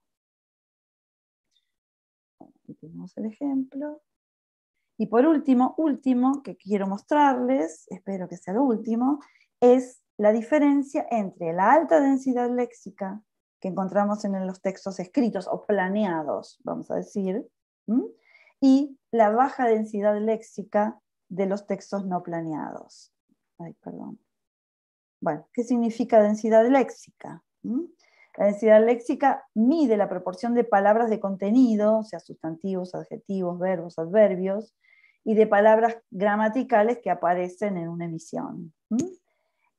Aquí tenemos el ejemplo. Y por último, último que quiero mostrarles, espero que sea el último, es la diferencia entre la alta densidad léxica que encontramos en los textos escritos o planeados, vamos a decir, y la baja densidad léxica de los textos no planeados. Bueno, ¿qué significa densidad léxica? La densidad léxica mide la proporción de palabras de contenido, o sea, sustantivos, adjetivos, verbos, adverbios, y de palabras gramaticales que aparecen en una emisión.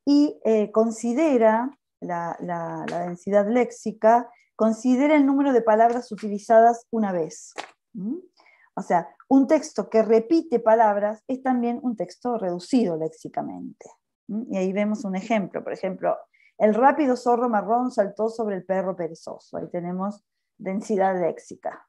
Y eh, considera la, densidad léxica, considera el número de palabras utilizadas una vez. O sea, un texto que repite palabras es también un texto reducido léxicamente. Y ahí vemos un ejemplo, por ejemplo, el rápido zorro marrón saltó sobre el perro perezoso. Ahí tenemos densidad léxica.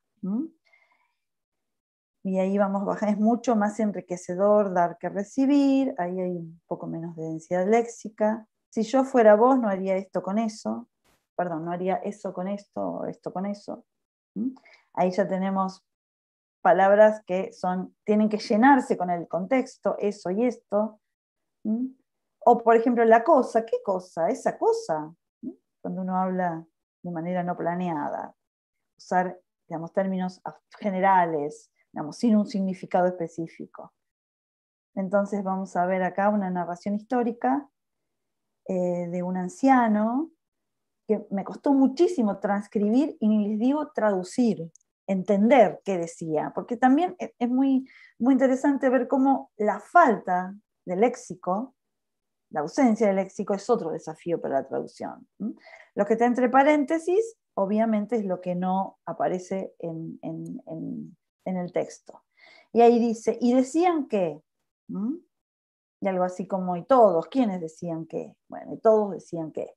Y ahí vamos bajar, Es mucho más enriquecedor dar que recibir. Ahí hay un poco menos de densidad léxica si yo fuera vos no haría esto con eso, perdón, no haría eso con esto, esto con eso. Ahí ya tenemos palabras que son, tienen que llenarse con el contexto, eso y esto. O, por ejemplo, la cosa, ¿qué cosa? Esa cosa. Cuando uno habla de manera no planeada, usar, digamos, términos generales, sin un significado específico. Entonces vamos a ver acá una narración histórica eh, de un anciano que me costó muchísimo transcribir y ni les digo traducir, entender qué decía, porque también e, es muy, muy interesante ver cómo la falta de léxico, la ausencia de léxico es otro desafío para la traducción. Lo que está entre paréntesis, obviamente, es lo que no aparece en, el texto. Y ahí dice, y decían que, y algo así como, y todos, ¿quiénes decían qué? Bueno, y todos decían qué.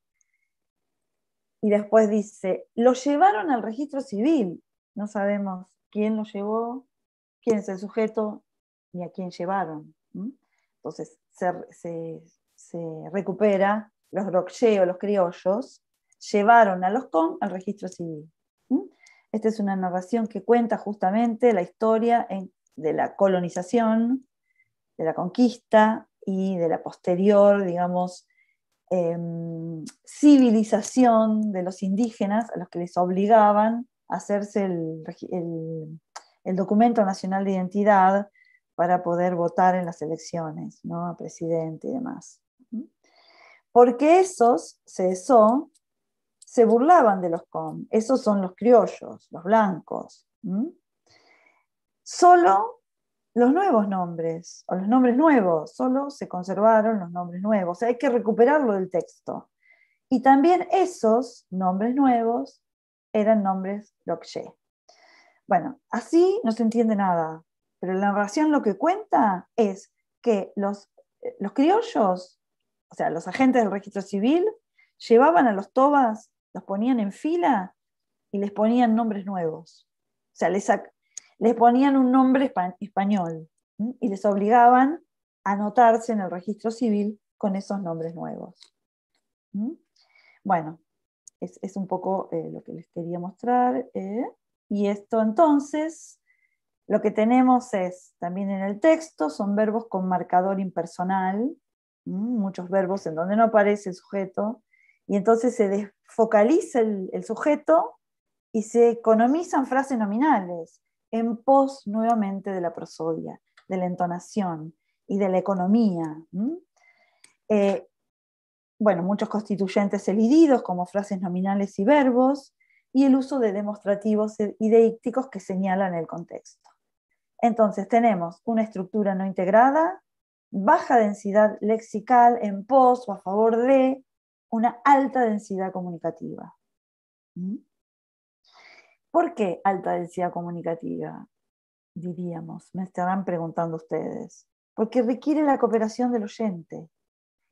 Y después dice, lo llevaron al registro civil, no sabemos quién lo llevó, quién es el sujeto, ni a quién llevaron. Entonces se, recupera los rocheos, los criollos, llevaron a los con al registro civil. Esta es una narración que cuenta justamente la historia de la colonización, de la conquista y de la posterior, digamos, em, civilización de los indígenas a los que les obligaban a hacerse el, documento nacional de identidad para poder votar en las elecciones, A presidente y demás. Porque esos, se CESO se burlaban de los com, esos son los criollos, los blancos. Solo los nuevos nombres o los nombres nuevos, solo se conservaron los nombres nuevos, o sea, hay que recuperarlo del texto. Y también esos nombres nuevos eran nombres Lokche. Bueno, así no se entiende nada, pero la narración lo que cuenta es que los, eh, los criollos, o sea, los agentes del registro civil, llevaban a los tobas, los ponían en fila y les ponían nombres nuevos. O sea, les, les ponían un nombre español y les obligaban a anotarse en el registro civil con esos nombres nuevos. Bueno, es, un poco eh, lo que les quería mostrar. Eh, y esto entonces, lo que tenemos es también en el texto, son verbos con marcador impersonal, muchos verbos en donde no aparece el sujeto, y entonces se desfocaliza el sujeto y se economizan frases nominales en pos nuevamente de la prosodia, de la entonación y de la economía. Eh, bueno, muchos constituyentes elididos como frases nominales y verbos, y el uso de demostrativos y e que señalan el contexto. Entonces tenemos una estructura no integrada, baja densidad lexical en pos o a favor de, una alta densidad comunicativa. ¿Por qué alta densidad comunicativa? Diríamos, me estarán preguntando ustedes. Porque requiere la cooperación del oyente,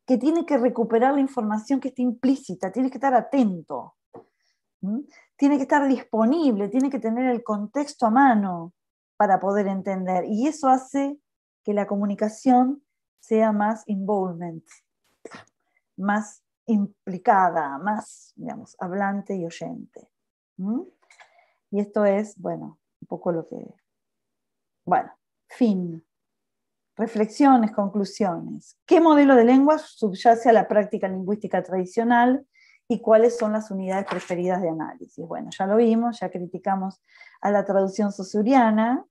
que tiene que recuperar la información que está implícita, tiene que estar atento, tiene que estar disponible, tiene que tener el contexto a mano para poder entender. Y eso hace que la comunicación sea más involvement, más implicada, más, digamos, hablante y oyente. Y esto es, bueno, un poco lo que... Bueno, fin. Reflexiones, conclusiones. ¿Qué modelo de lengua subyace a la práctica lingüística tradicional y cuáles son las unidades preferidas de análisis? Bueno, ya lo vimos, ya criticamos a la traducción sosuriana,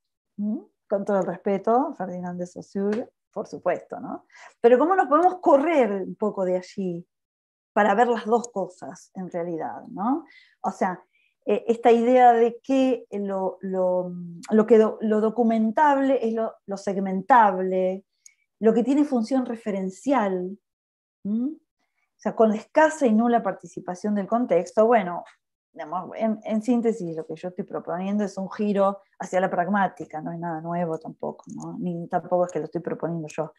con todo el respeto, Ferdinand de Saussure, por supuesto, ¿no? Pero ¿cómo nos podemos correr un poco de allí para ver las dos cosas en realidad, ¿no? O sea, eh, esta idea de que lo, mm, que lo documentable es lo, segmentable, lo que tiene función referencial, o sea, con escasa y nula participación del contexto, bueno, en, síntesis lo que yo estoy proponiendo es un giro hacia la pragmática, no hay nada nuevo tampoco, Ni, tampoco es que lo estoy proponiendo yo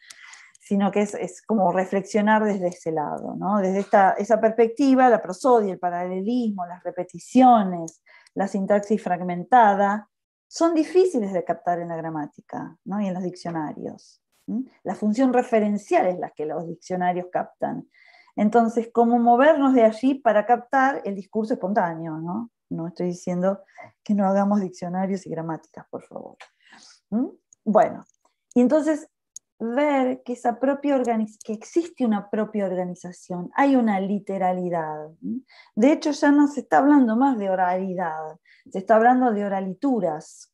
sino que es, es, como reflexionar desde ese lado, ¿no? desde esta, esa perspectiva, la prosodia, el paralelismo, las repeticiones, la sintaxis fragmentada, son difíciles de captar en la gramática ¿no? y en los diccionarios. La función referencial es la que los diccionarios captan. Entonces, ¿cómo movernos de allí para captar el discurso espontáneo? No, no estoy diciendo que no hagamos diccionarios y gramáticas, por favor. Bueno, y entonces ver que, esa propia que existe una propia organización, hay una literalidad. De hecho, ya no se está hablando más de oralidad, se está hablando de oralituras.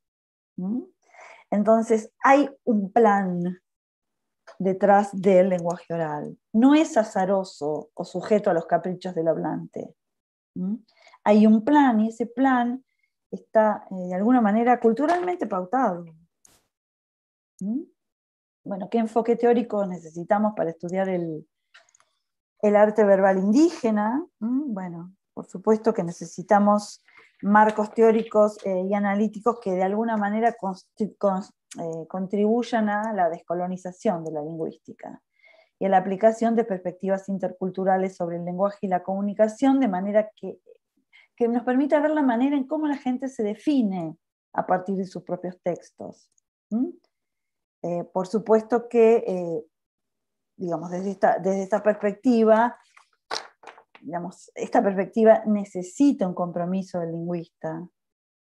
Entonces, hay un plan detrás del lenguaje oral. No es azaroso o sujeto a los caprichos del hablante. Hay un plan y ese plan está eh, de alguna manera culturalmente pautado bueno, qué enfoque teórico necesitamos para estudiar el, el arte verbal indígena. Mm, bueno, por supuesto que necesitamos marcos teóricos eh, y analíticos que de alguna manera eh, contribuyan a la descolonización de la lingüística y a la aplicación de perspectivas interculturales sobre el lenguaje y la comunicación, de manera que, que nos permita ver la manera en cómo la gente se define a partir de sus propios textos. Mm, eh, por supuesto que, eh, digamos, desde esta, perspectiva, digamos, esta perspectiva necesita un compromiso del lingüista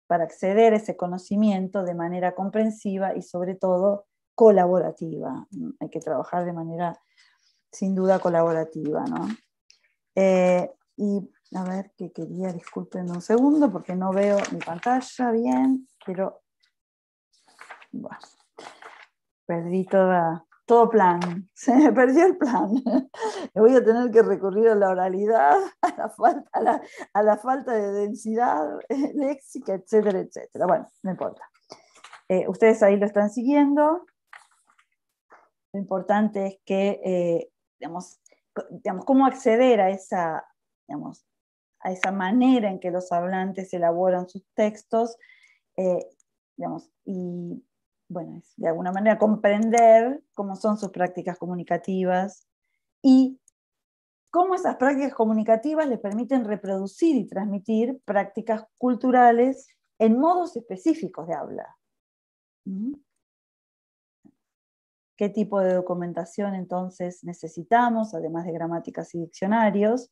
para acceder a ese conocimiento de manera comprensiva y sobre todo colaborativa. Mm, hay que trabajar de manera, sin duda, colaborativa. ¿no? Eh, y a ver, que quería, disculpen un segundo porque no veo mi pantalla bien, pero perdí toda, todo plan, [laughs] se me perdió el plan. [laughs] Voy a tener que recurrir a la oralidad, [laughs] a la falta, falta de densidad léxica, etcétera, etcétera. Bueno, no importa. Eh, ustedes ahí lo están siguiendo. Lo importante es que, eh, digamos, digamos, cómo acceder a esa, digamos, a esa manera en que los hablantes elaboran sus textos, eh, digamos, y bueno, es de alguna manera comprender cómo son sus prácticas comunicativas y cómo esas prácticas comunicativas les permiten reproducir y transmitir prácticas culturales en modos específicos de habla. ¿Mm? ¿Qué tipo de documentación entonces necesitamos, además de gramáticas y diccionarios?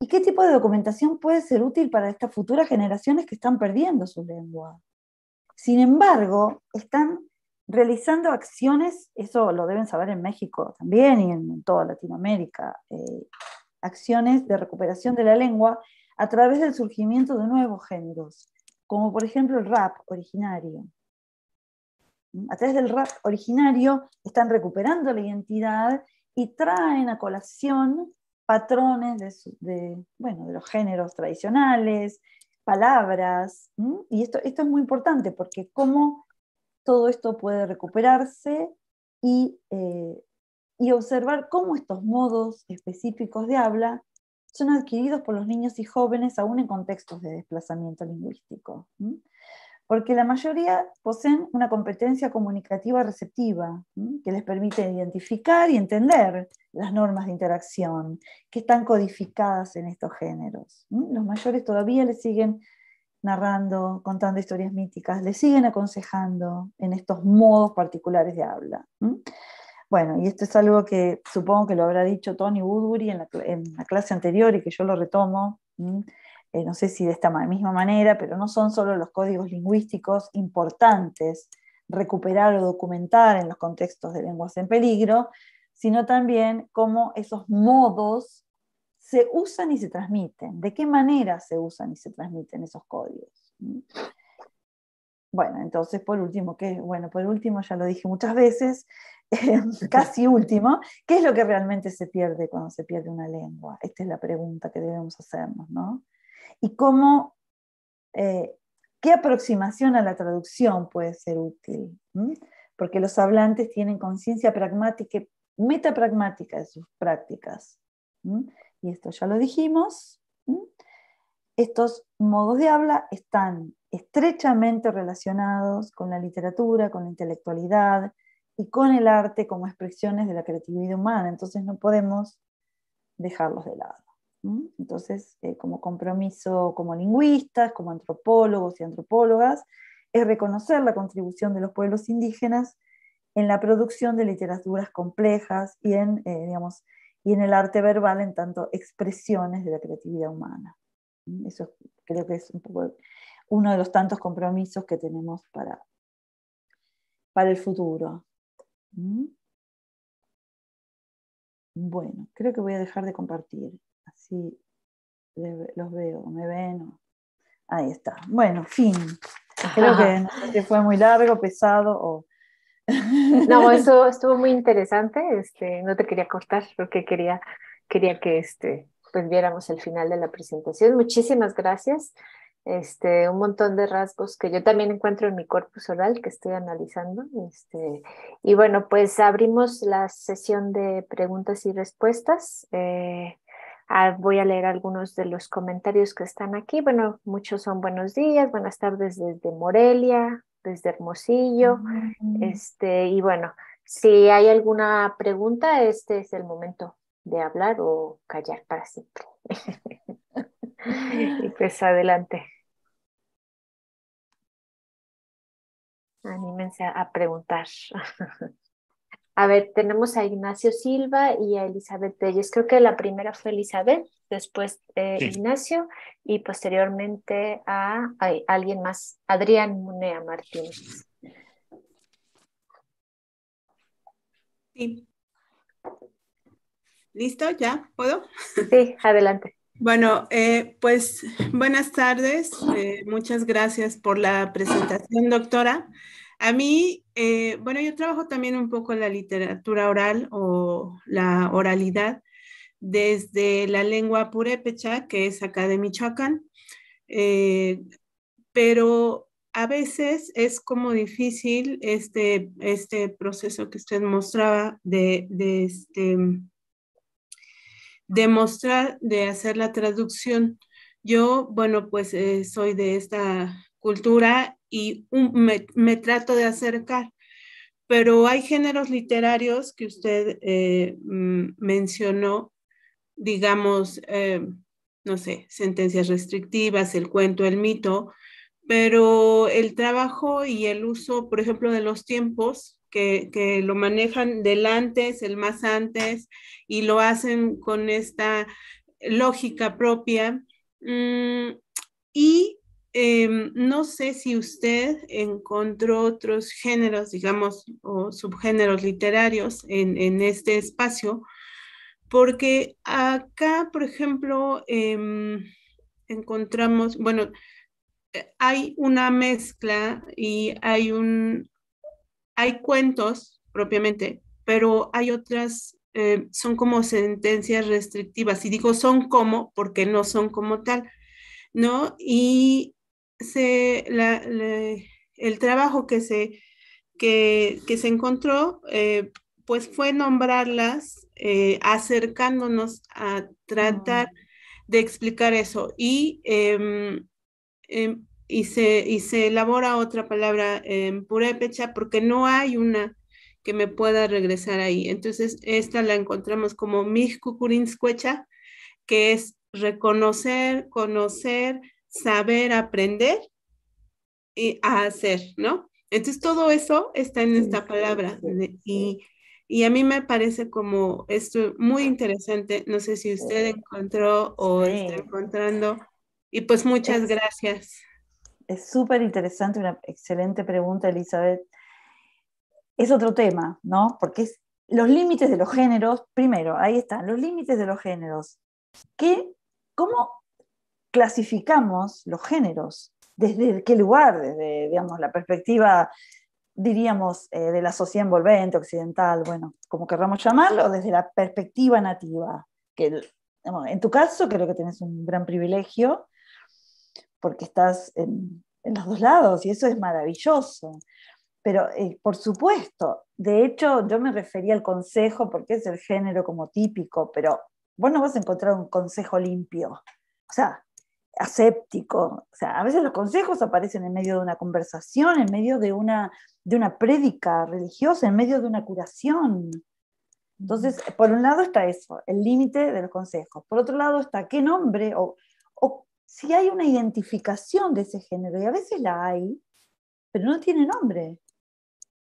¿Y qué tipo de documentación puede ser útil para estas futuras generaciones que están perdiendo su lengua? Sin embargo, están realizando acciones, eso lo deben saber en México también y en toda Latinoamérica, eh, acciones de recuperación de la lengua a través del surgimiento de nuevos géneros, como por ejemplo el rap originario. ¿Mm? A través del rap originario están recuperando la identidad y traen a colación patrones de los géneros tradicionales, palabras. Y esto, es muy importante porque cómo todo esto puede recuperarse y, eh, y observar cómo estos modos específicos de habla son adquiridos por los niños y jóvenes aún en contextos de desplazamiento lingüístico porque la mayoría poseen una competencia comunicativa receptiva que les permite identificar y entender las normas de interacción que están codificadas en estos géneros. Los mayores todavía les siguen narrando, contando historias míticas, les siguen aconsejando en estos modos particulares de habla. Bueno, y esto es algo que supongo que lo habrá dicho Tony Woodbury en la clase anterior y que yo lo retomo eh, no sé si de esta misma manera, pero no son solo los códigos lingüísticos importantes recuperar o documentar en los contextos de lenguas en peligro, sino también cómo esos modos se usan y se transmiten, de qué manera se usan y se transmiten esos códigos. Bueno, entonces por último, bueno, por último ya lo dije muchas veces, [laughs] em, casi último, ¿qué es lo que realmente se pierde cuando se pierde una lengua? Esta es la pregunta que debemos hacernos, ¿no? y cómo, eh, qué aproximación a la traducción puede ser útil, porque los hablantes tienen conciencia pragmática, metapragmática de sus prácticas. Y esto ya lo dijimos. Estos modos de habla están estrechamente relacionados con la literatura, con la intelectualidad y con el arte como expresiones de la creatividad humana. Entonces no podemos dejarlos de lado. Entonces, eh, como compromiso como lingüistas, como antropólogos y antropólogas, es reconocer la contribución de los pueblos indígenas en la producción de literaturas complejas y en, eh, y en el arte verbal en tanto expresiones de la creatividad humana. ¿Mm? Eso creo que es un poco uno de los tantos compromisos que tenemos para, para el futuro. ¿Mm? Bueno, creo que voy a dejar de compartir si los veo, me ven. Ahí está. Bueno, fin. Creo que, fue muy largo, pesado o... No, [laughs] eso estuvo muy interesante. Este, no te quería cortar porque quería, quería que este, pues, viéramos el final de la presentación. Muchísimas gracias. Este, un montón de rasgos que yo también encuentro en mi corpus oral que estoy analizando. Este, y bueno, pues abrimos la sesión de preguntas y respuestas. Eh, Ah, voy a leer algunos de los comentarios que están aquí. Bueno, muchos son buenos días, buenas tardes desde Morelia, desde Hermosillo. Mm. este, y bueno, si hay alguna pregunta, este es el momento de hablar o callar para siempre. [laughs] y pues adelante. Anímense a preguntar. [laughs] A ver, tenemos a Ignacio Silva y a Elizabeth Telles. Creo que la primera fue Elizabeth, después eh, Ignacio y posteriormente a, alguien más, Adrián Munea Martínez. ¿Listo? ¿Ya? ¿Puedo? Sí, adelante. Bueno, eh, pues buenas tardes. Eh, muchas gracias por la presentación, doctora. A mí, eh, bueno, yo trabajo también un poco en la literatura oral o la oralidad desde la lengua purépecha, que es acá de Michoacán, eh, pero a veces es como difícil este, este proceso que usted mostraba de, este, de mostrar, de hacer la traducción. Yo, bueno, pues eh, soy de esta cultura y me, trato de acercar. Pero hay géneros literarios que usted eh, mencionó, digamos, eh, no sé, sentencias restrictivas, el cuento, el mito, pero el trabajo y el uso, por ejemplo, de los tiempos, que, que, lo manejan del antes, el más antes, y lo hacen con esta lógica propia. Mm, y Em, no sé si usted encontró otros géneros, digamos, o subgéneros literarios en, este espacio, porque acá, por ejemplo, em, encontramos, bueno, eh, hay una mezcla y hay un, hay cuentos propiamente, pero hay otras, eh, son como sentencias restrictivas. Y digo son como porque no son como tal, ¿no? Y el trabajo que se, que, se encontró eh, pues fue nombrarlas eh, acercándonos a tratar de explicar eso y, em, em, y, se, elabora otra palabra en purépecha porque no hay una que me pueda regresar ahí. Entonces, esta la encontramos como mihkukurinskwecha, que es reconocer, conocer, saber aprender y hacer, ¿no? Entonces todo eso está en esta palabra y, a mí me parece como esto muy interesante. No sé si usted encontró o está encontrando. Y pues muchas gracias. Es súper interesante, una excelente pregunta, Elizabeth. Es otro tema, ¿no? Porque es los límites de los géneros, primero, ahí están, los límites de los géneros. ¿Qué, ¿Cómo clasificamos los géneros? ¿Desde qué lugar? Desde, digamos, la perspectiva, diríamos, eh, de la sociedad envolvente, occidental, bueno, como querramos llamarlo, desde la perspectiva nativa. Que, en tu caso, creo que tenés un gran privilegio porque estás en, los dos lados y eso es maravilloso. Pero, eh, por supuesto, de hecho, yo me refería al consejo porque es el género como típico, pero vos no vas a encontrar un consejo limpio. O sea, aséptico. O sea, a veces los consejos aparecen en medio de una conversación, en medio de una, de una prédica religiosa, en medio de una curación. Entonces, mm. por un lado está eso, el límite de los consejos. Por otro lado está qué nombre o, o si hay una identificación de ese género. Y a veces la hay, pero no tiene nombre.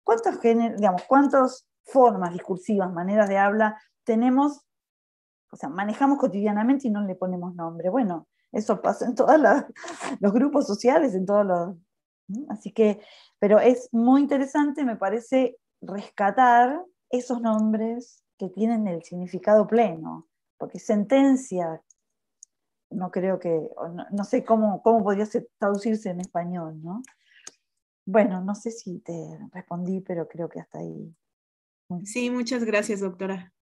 ¿Cuántos géneros, digamos, cuántas formas discursivas, maneras de habla tenemos, o sea, manejamos cotidianamente y no le ponemos nombre? Bueno, eso pasa en todos los grupos sociales, en todos los... Así que, pero es muy interesante, me parece, rescatar esos nombres que tienen el significado pleno, porque sentencia, no creo que, no, sé cómo, cómo podría traducirse en español, ¿no? Bueno, no sé si te respondí, pero creo que hasta ahí. Sí, muchas gracias, doctora.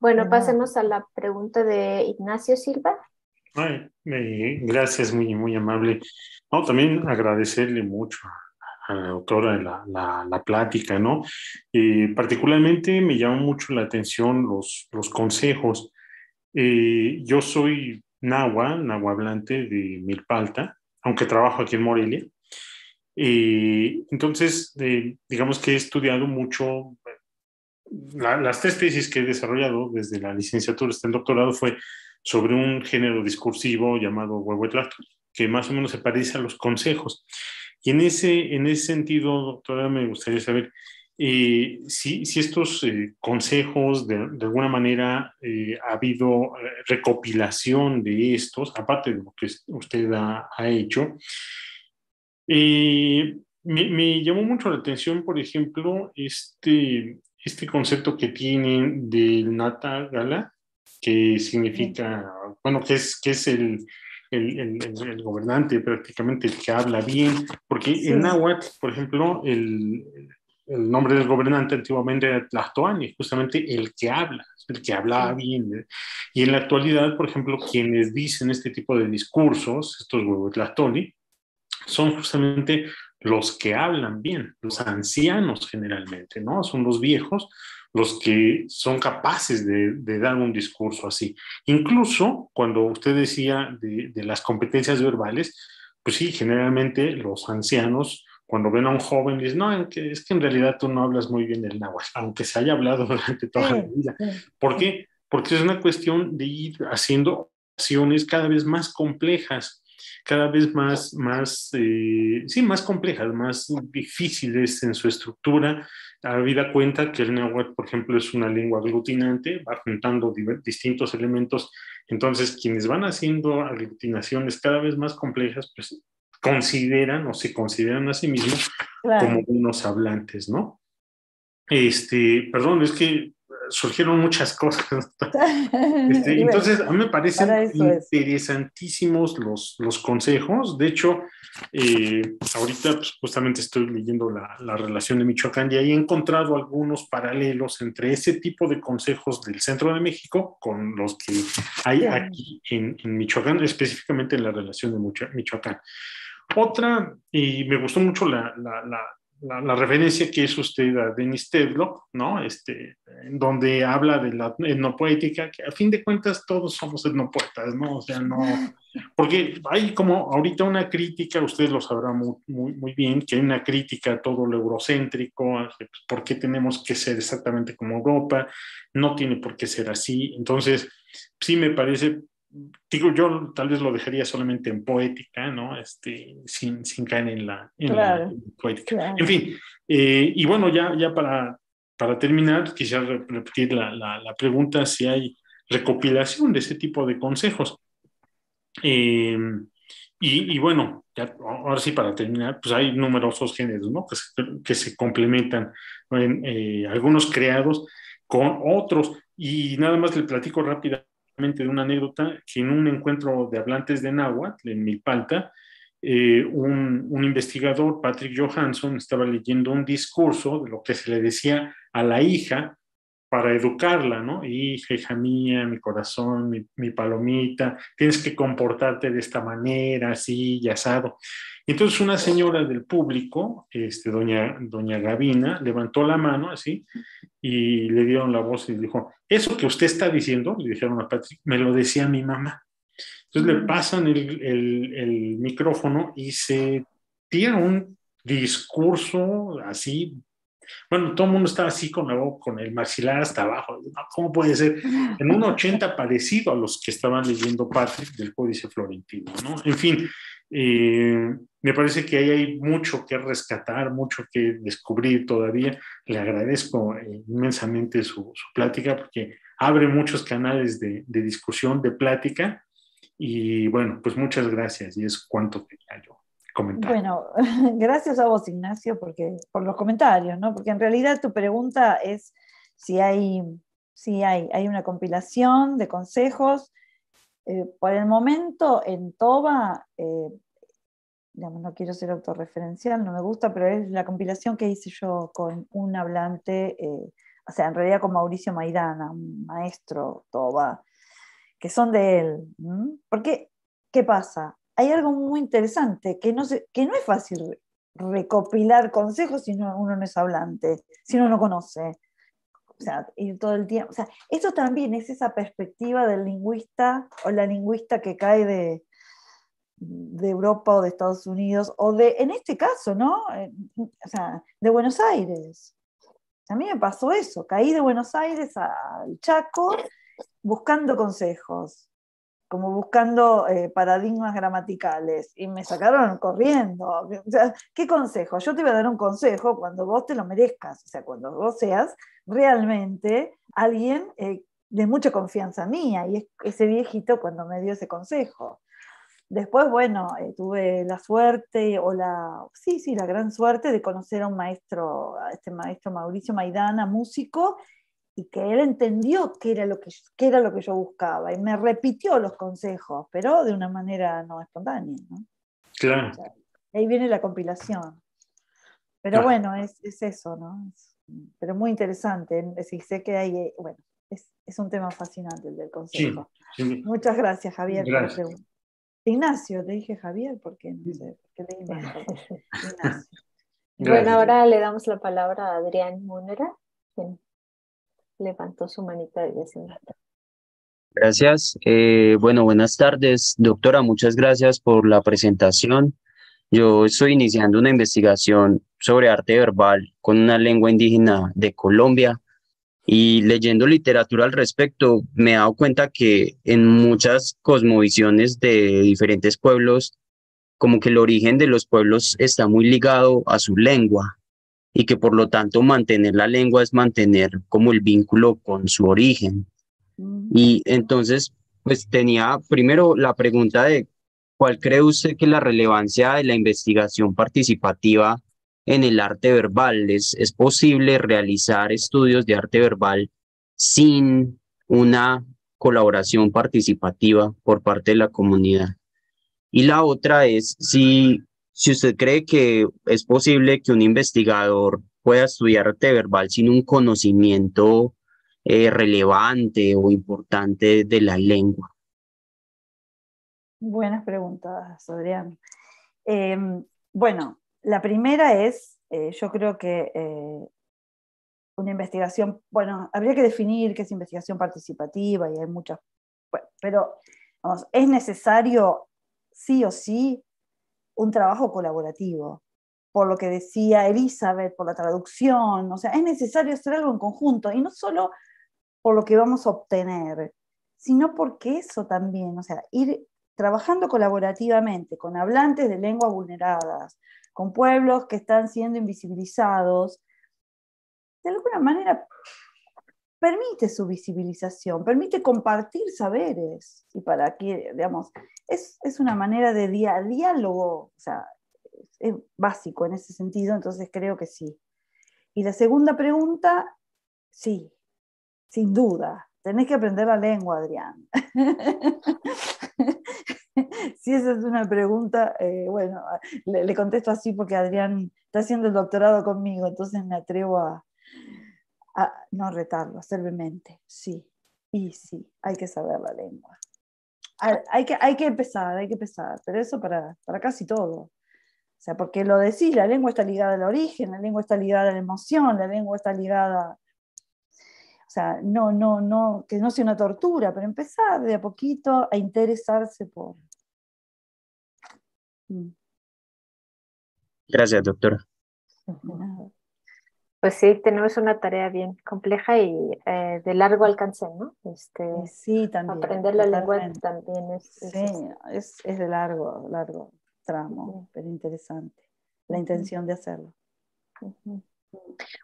Bueno, pasemos a la pregunta de Ignacio Silva. Ay, gracias, muy, muy amable. No, también agradecerle mucho a la doctora la, la, plática, ¿no? Eh, particularmente me llamó mucho la atención los, los consejos. Eh, yo soy nahua, hablante de Milpalta, aunque trabajo aquí en Morelia. Eh, entonces, digamos que he estudiado mucho las tres tesis que he desarrollado desde la licenciatura hasta el doctorado fue sobre un género discursivo llamado trato, que más o menos se parece a los consejos. Y en ese, en ese sentido, doctora, me gustaría saber eh, si, estos eh, consejos, de, alguna manera, eh, ha habido recopilación de estos, aparte de lo que usted ha, hecho. me, llamó mucho la atención, por ejemplo, este, este concepto que tienen del Nata Gala, que significa, bueno, que es, que es el, el, el, gobernante prácticamente, el que habla bien, porque en Nahuatl, por ejemplo, el, nombre del gobernante antiguamente era Tlatoani, justamente el que habla, el que hablaba bien. ¿eh? Y en la actualidad, por ejemplo, quienes dicen este tipo de discursos, estos huevos Tlatoli, son justamente los que hablan bien, los ancianos generalmente, ¿no? Son los viejos los que son capaces de, dar un discurso así. Incluso cuando usted decía de, las competencias verbales, pues sí, generalmente los ancianos, cuando ven a un joven, dicen, no, es que en realidad tú no hablas muy bien el náhuatl, aunque se haya hablado durante toda la vida. ¿Por qué? Porque es una cuestión de ir haciendo acciones cada vez más complejas cada vez más, más, eh, sí, más complejas, más difíciles en su estructura, habida cuenta que el náhuatl, por ejemplo, es una lengua aglutinante, va juntando distintos elementos, entonces quienes van haciendo aglutinaciones cada vez más complejas, pues consideran o se consideran a sí mismos como unos hablantes, ¿no? Este, perdón, es que surgieron muchas [laughs] cosas. [laughs] Este, entonces, a mí me parecen interesantísimos los, los consejos. De hecho, eh, ahorita pues, justamente estoy leyendo la, relación de Michoacán y ahí he encontrado algunos paralelos entre ese tipo de consejos del centro de México con los que hay aquí en, Michoacán, específicamente en la relación de Michoacán. Otra, y me gustó mucho la, la, referencia que es usted a Denis Tedlock, ¿no? Este, donde habla de la etnopoética, que a fin de cuentas todos somos etnopoetas, ¿no? O sea, no. [laughs] Porque hay como ahorita una crítica, usted lo sabrá muy, muy, muy bien, que hay una crítica a todo lo eurocéntrico, pues, ¿por qué tenemos que ser exactamente como Europa? No tiene por qué ser así. Entonces, sí me parece yo tal vez lo dejaría solamente en poética, ¿no? Este, sin, sin caer en la, poética. En fin, eh, y bueno, ya, ya para, para terminar, quisiera repetir la, la, pregunta si hay recopilación de ese tipo de consejos. Em, y, y, bueno, ahora sí para terminar, pues hay numerosos géneros, ¿no? Que se, complementan, eh, algunos creados con otros. Y nada más le platico rápidamente de una anécdota que en un encuentro de hablantes de náhuatl en Milpalta, eh, un, investigador, Patrick Johansson, estaba leyendo un discurso de lo que se le decía a la hija para educarla, ¿no? Hija, hija mía, mi corazón, mi, mi palomita, tienes que comportarte de esta manera, así y asado. Entonces una señora del público, este, doña, doña Gavina, levantó la mano así y le dieron la voz y dijo, eso que usted está diciendo, le dijeron a Patrick, me lo decía mi mamá. Entonces le pasan el, el, micrófono y se tira un discurso así. Bueno, todo el mundo estaba así con, con el maxilar hasta abajo. ¿Cómo puede ser? [laughs] En un 80 parecido a los que estaban leyendo Patrick del Códice Florentino, ¿no? En fin, eh, me parece que ahí hay mucho que rescatar, mucho que descubrir todavía. Le agradezco eh, inmensamente su, plática porque abre muchos canales de, discusión, de plática. Y bueno, pues muchas gracias y es cuanto quería yo. Comentar. Bueno, [laughs] gracias a vos, Ignacio, porque, por los comentarios, ¿no? Porque en realidad tu pregunta es si hay, si hay, hay una compilación de consejos. Eh, por el momento en Toba eh, no quiero ser autorreferencial, no me gusta, pero es la compilación que hice yo con un hablante, eh, o sea, en realidad con Mauricio Maidana, un maestro, toba, que son de él. Porque, ¿qué pasa? Hay algo muy interesante, que no, se, que no es fácil recopilar consejos si uno no es hablante, si uno no conoce. O sea, todo el tiempo. O sea, eso también es esa perspectiva del lingüista o la lingüista que cae de, de Europa o de Estados Unidos, o de, en este caso, ¿no? Eh, o sea, de Buenos Aires. A mí me pasó eso, caí de Buenos Aires al Chaco buscando consejos, como buscando eh, paradigmas gramaticales, y me sacaron corriendo. O sea, ¿Qué consejo? Yo te voy a dar un consejo cuando vos te lo merezcas, o sea, cuando vos seas realmente alguien eh, de mucha confianza mía, y es ese viejito cuando me dio ese consejo. Después, bueno, eh, tuve la suerte, o la, sí, sí, la gran suerte de conocer a un maestro, a este maestro Mauricio Maidana, músico, y que él entendió qué era, lo que, qué era lo que yo buscaba, y me repitió los consejos, pero de una manera no espontánea. Claro. ahí viene la compilación. Pero bueno, es, es, eso, ¿no? pero muy interesante. sé que hay, eh, bueno, es, es, un tema fascinante el del consejo. sí. Muchas gracias, Javier. Gracias. Ignacio, le dije Javier, porque no sé, le ah. [laughs] Bueno, ahora le damos la palabra a Adrián Munera, quien levantó su manita desde tarde. Gracias. Eh, bueno, buenas tardes, doctora. Muchas gracias por la presentación. Yo estoy iniciando una investigación sobre arte verbal con una lengua indígena de Colombia y leyendo literatura al respecto, me he dado cuenta que en muchas cosmovisiones de diferentes pueblos, como que el origen de los pueblos está muy ligado a su lengua y que por lo tanto mantener la lengua es mantener como el vínculo con su origen. Mm. Y entonces, pues tenía primero la pregunta de cuál cree usted que la relevancia de la investigación participativa en el arte verbal. Es, posible realizar estudios de arte verbal sin una colaboración participativa por parte de la comunidad. Y la otra es si, si usted cree que es posible que un investigador pueda estudiar arte verbal sin un conocimiento eh, relevante o importante de la lengua. Buenas preguntas, Adrián. Em, bueno, la primera es, eh, yo creo que eh, una investigación, bueno, habría que definir qué es investigación participativa y hay muchas, pero es necesario sí o sí un trabajo colaborativo, por lo que decía Elizabeth, por la traducción, o sea, es necesario hacer algo en conjunto y no solo por lo que vamos a obtener, sino porque eso también, o sea, ir trabajando colaborativamente con hablantes de lenguas vulneradas, con pueblos que están siendo invisibilizados, de alguna manera permite su visibilización, permite compartir saberes. Y para aquí, digamos, es, una manera de diálogo, o sea, es básico en ese sentido, entonces creo que sí. Y la segunda pregunta, sí, sin duda. Tenés que aprender la lengua, Adrián. [laughs] si [laughs] esa es una pregunta, eh, bueno, le, contesto así porque Adrián está haciendo el doctorado conmigo, entonces me atrevo a, no retarlo, servemente, sí, y sí, hay que saber la lengua. Hay, hay, que, hay que empezar, hay que empezar, pero eso para, para casi todo. O sea, porque lo decís, la lengua está ligada al origen, la lengua está ligada a la emoción, la lengua está ligada no, no, no, que no sea una tortura, pero empezar de a poquito a interesarse por. Mm. Gracias, doctora. Pues sí, tenemos una tarea bien compleja y eh, de largo alcance, ¿no? Este, sí, también. Aprender la lengua también es, sí, es, es, de largo, largo tramo, pero interesante la intención de hacerlo.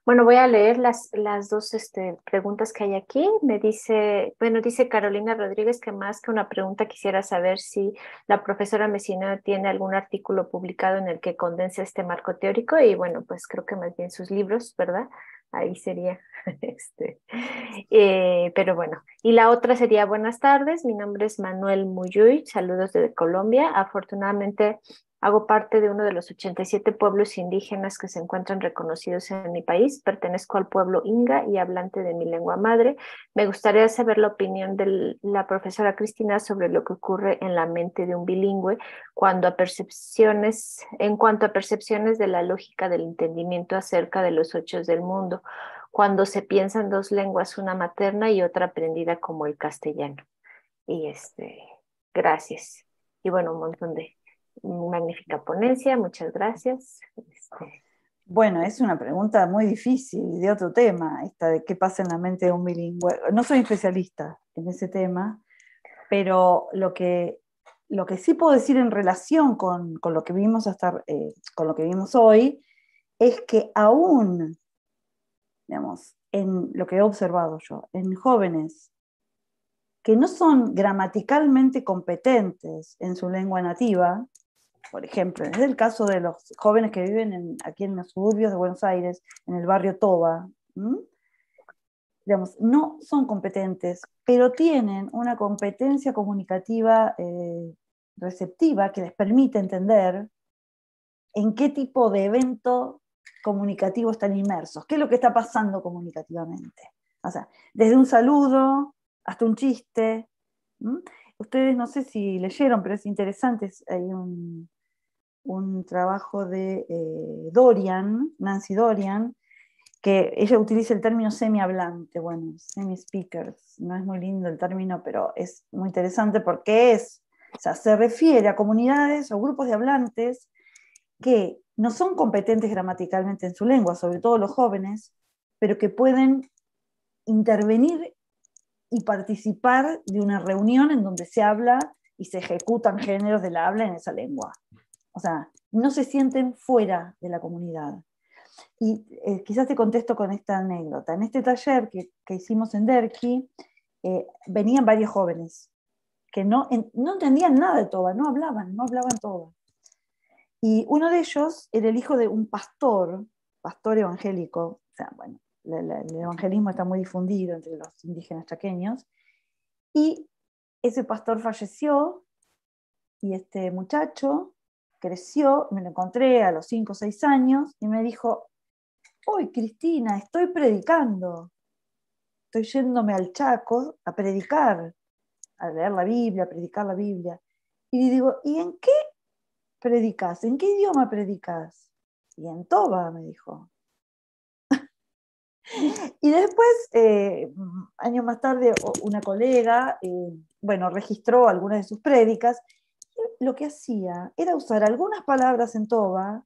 Bueno, voy a leer las, las dos este, preguntas que hay aquí. Me dice, bueno, dice Carolina Rodríguez que más que una pregunta quisiera saber si la profesora Mesina tiene algún artículo publicado en el que condense este marco teórico y bueno, pues creo que más bien sus libros, ¿verdad? Ahí sería, [laughs] este, eh, pero bueno. Y la otra sería, buenas tardes, mi nombre es Manuel Muyuy, saludos desde Colombia. Afortunadamente Hago parte de uno de los 87 pueblos indígenas que se encuentran reconocidos en mi país. Pertenezco al pueblo Inga y hablante de mi lengua madre. Me gustaría saber la opinión de la profesora Cristina sobre lo que ocurre en la mente de un bilingüe cuando a percepciones, en cuanto a percepciones de la lógica del entendimiento acerca de los hechos del mundo, cuando se piensan dos lenguas, una materna y otra aprendida como el castellano. Y este, gracias. Y bueno, un montón de magnífica ponencia, muchas gracias. Este, bueno, es una pregunta muy difícil de otro tema, esta de qué pasa en la mente de un bilingüe. No soy especialista en ese tema, pero lo que, lo que sí puedo decir en relación con, lo que vimos eh, con lo que vimos hoy es que aún, digamos, en lo que he observado yo, en jóvenes que no son gramaticalmente competentes en su lengua nativa, por ejemplo, es el caso de los jóvenes que viven aquí en los suburbios de Buenos Aires, en el barrio Toba, digamos, no son competentes, pero tienen una competencia comunicativa eh, receptiva que les permite entender en qué tipo de evento comunicativo están inmersos, qué es lo que está pasando comunicativamente. O sea, desde un saludo hasta un chiste. Ustedes no sé si leyeron, pero es interesante, hay un, un trabajo de eh, Dorian, Nancy Dorian, que ella utiliza el término semi-hablante, bueno, semi-speakers, no es muy lindo el término, pero es muy interesante porque es, o sea, se refiere a comunidades o grupos de hablantes que no son competentes gramaticalmente en su lengua, sobre todo los jóvenes, pero que pueden intervenir y participar de una reunión en donde se habla y se ejecutan géneros del habla en esa lengua. O sea, no se sienten fuera de la comunidad. Y eh, quizás te contesto con esta anécdota. En este taller que, que hicimos en Derki, eh, venían varios jóvenes que no, no entendían nada de Toba, no hablaban, no hablaban Toba. Y uno de ellos era el hijo de un pastor, pastor evangélico, o sea, bueno, el evangelismo está muy difundido entre los indígenas chaqueños, y ese pastor falleció y este muchacho creció, me lo encontré a los 5 o 6 años y me dijo, hoy Cristina, estoy predicando, estoy yéndome al Chaco a predicar, a leer la Biblia, a predicar la Biblia. Y digo, ¿y en qué predicas? ¿En qué idioma predicas? Y en Toba, me dijo. [laughs] y después, eh, años más tarde, una colega, eh, bueno, registró algunas de sus prédicas lo que hacía era usar algunas palabras en toba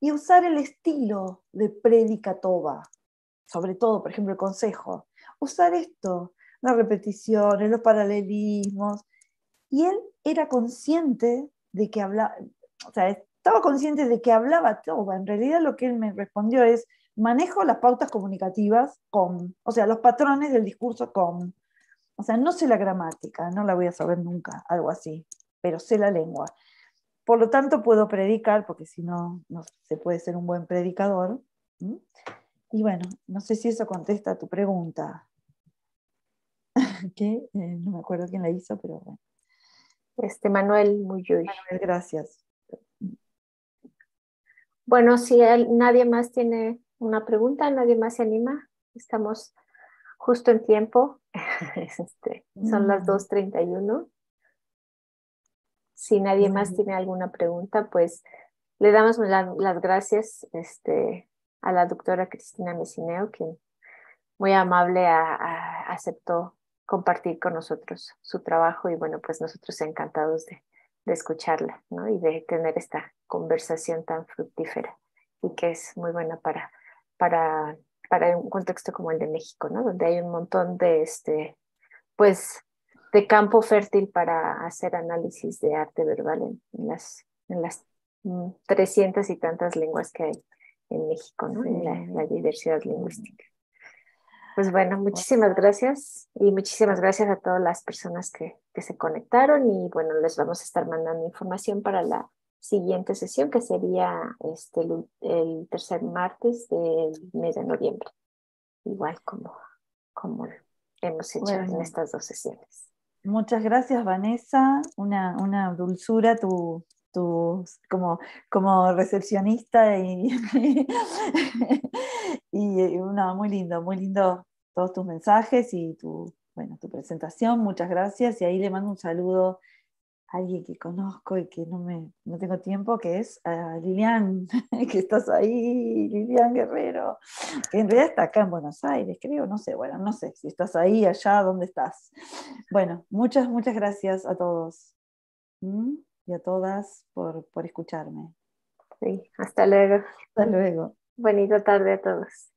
y usar el estilo de prédica toba, sobre todo, por ejemplo, el consejo. Usar esto, las repeticiones, los paralelismos. Y él era consciente de que hablaba, o sea, estaba consciente de que hablaba toba. En realidad lo que él me respondió es, manejo las pautas comunicativas con, o sea, los patrones del discurso con. O sea, no sé la gramática, no la voy a saber nunca, algo así pero sé la lengua. Por lo tanto, puedo predicar, porque si no, no se puede ser un buen predicador. Y bueno, no sé si eso contesta a tu pregunta. [laughs] que eh, no me acuerdo quién la hizo, pero bueno. Este Manuel Muyuy. Manuel, gracias. Bueno, si nadie más tiene una pregunta, nadie más se anima, estamos justo en tiempo. [laughs] Este, son las 2.31. Mm. Si nadie más tiene alguna pregunta, pues le damos las gracias este, a la doctora Cristina Mesineo, quien muy amable aceptó compartir con nosotros su trabajo y bueno, pues nosotros encantados de, escucharla ¿no? y de tener esta conversación tan fructífera y que es muy buena para, para, para un contexto como el de México, ¿no? donde hay un montón de, este, pues, de campo fértil para hacer análisis de arte verbal en, las, en las 300 mm, y tantas lenguas que hay en México, ¿no? en la, diversidad lingüística. Pues bueno, pues muchísimas gracias y muchísimas gracias a todas las personas que, se conectaron y bueno, les vamos a estar mandando información para la siguiente sesión que sería este, el, tercer martes del mes de noviembre, igual como, como hemos hecho en estas dos sesiones. Muchas gracias, Vanessa. Una, dulzura tu, como, recepcionista y, [laughs] y eh, muy lindo, muy lindo todos tus mensajes y tu, bueno, tu presentación. Muchas gracias. Y ahí le mando un saludo alguien que conozco y que no, me, no tengo tiempo, que es ah, Lilian, [laughs] que estás ahí, Lilian Guerrero, que en realidad está acá en Buenos Aires, creo, no sé, bueno, no sé si estás ahí, allá, dónde estás. Bueno, muchas, muchas gracias a todos y a todas por, por escucharme. Sí, hasta luego. Hasta luego. Bonita tarde a todos.